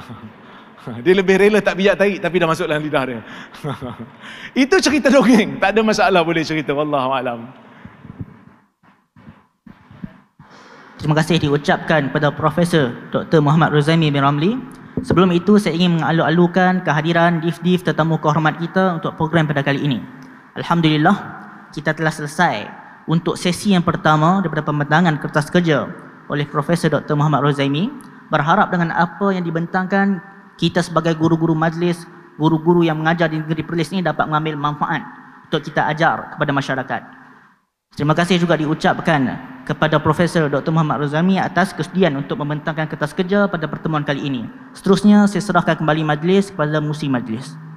Speaker 2: dia lebih rela tak bijak tahi, tapi dah masuk dalam lidah dia. Itu cerita dongeng, tak ada masalah boleh cerita Allah alam.
Speaker 1: Terima kasih diucapkan kepada Profesor Dr. Muhammad Rozaimi bin Ramli. Sebelum itu, saya ingin mengalu-alukan kehadiran Dif-Dif tetamu kehormat kita untuk program pada kali ini. Alhamdulillah, kita telah selesai untuk sesi yang pertama daripada pembentangan kertas kerja oleh Profesor Dr. Muhammad Rozaimi berharap dengan apa yang dibentangkan kita sebagai guru-guru majlis, guru-guru yang mengajar di negeri Perlis ini dapat mengambil manfaat untuk kita ajar kepada masyarakat. Terima kasih juga diucapkan kepada Profesor Dr. Muhammad Rozaimi atas kesedihan untuk membentangkan kertas kerja pada pertemuan kali ini. Seterusnya, saya serahkan kembali majlis kepada musim majlis.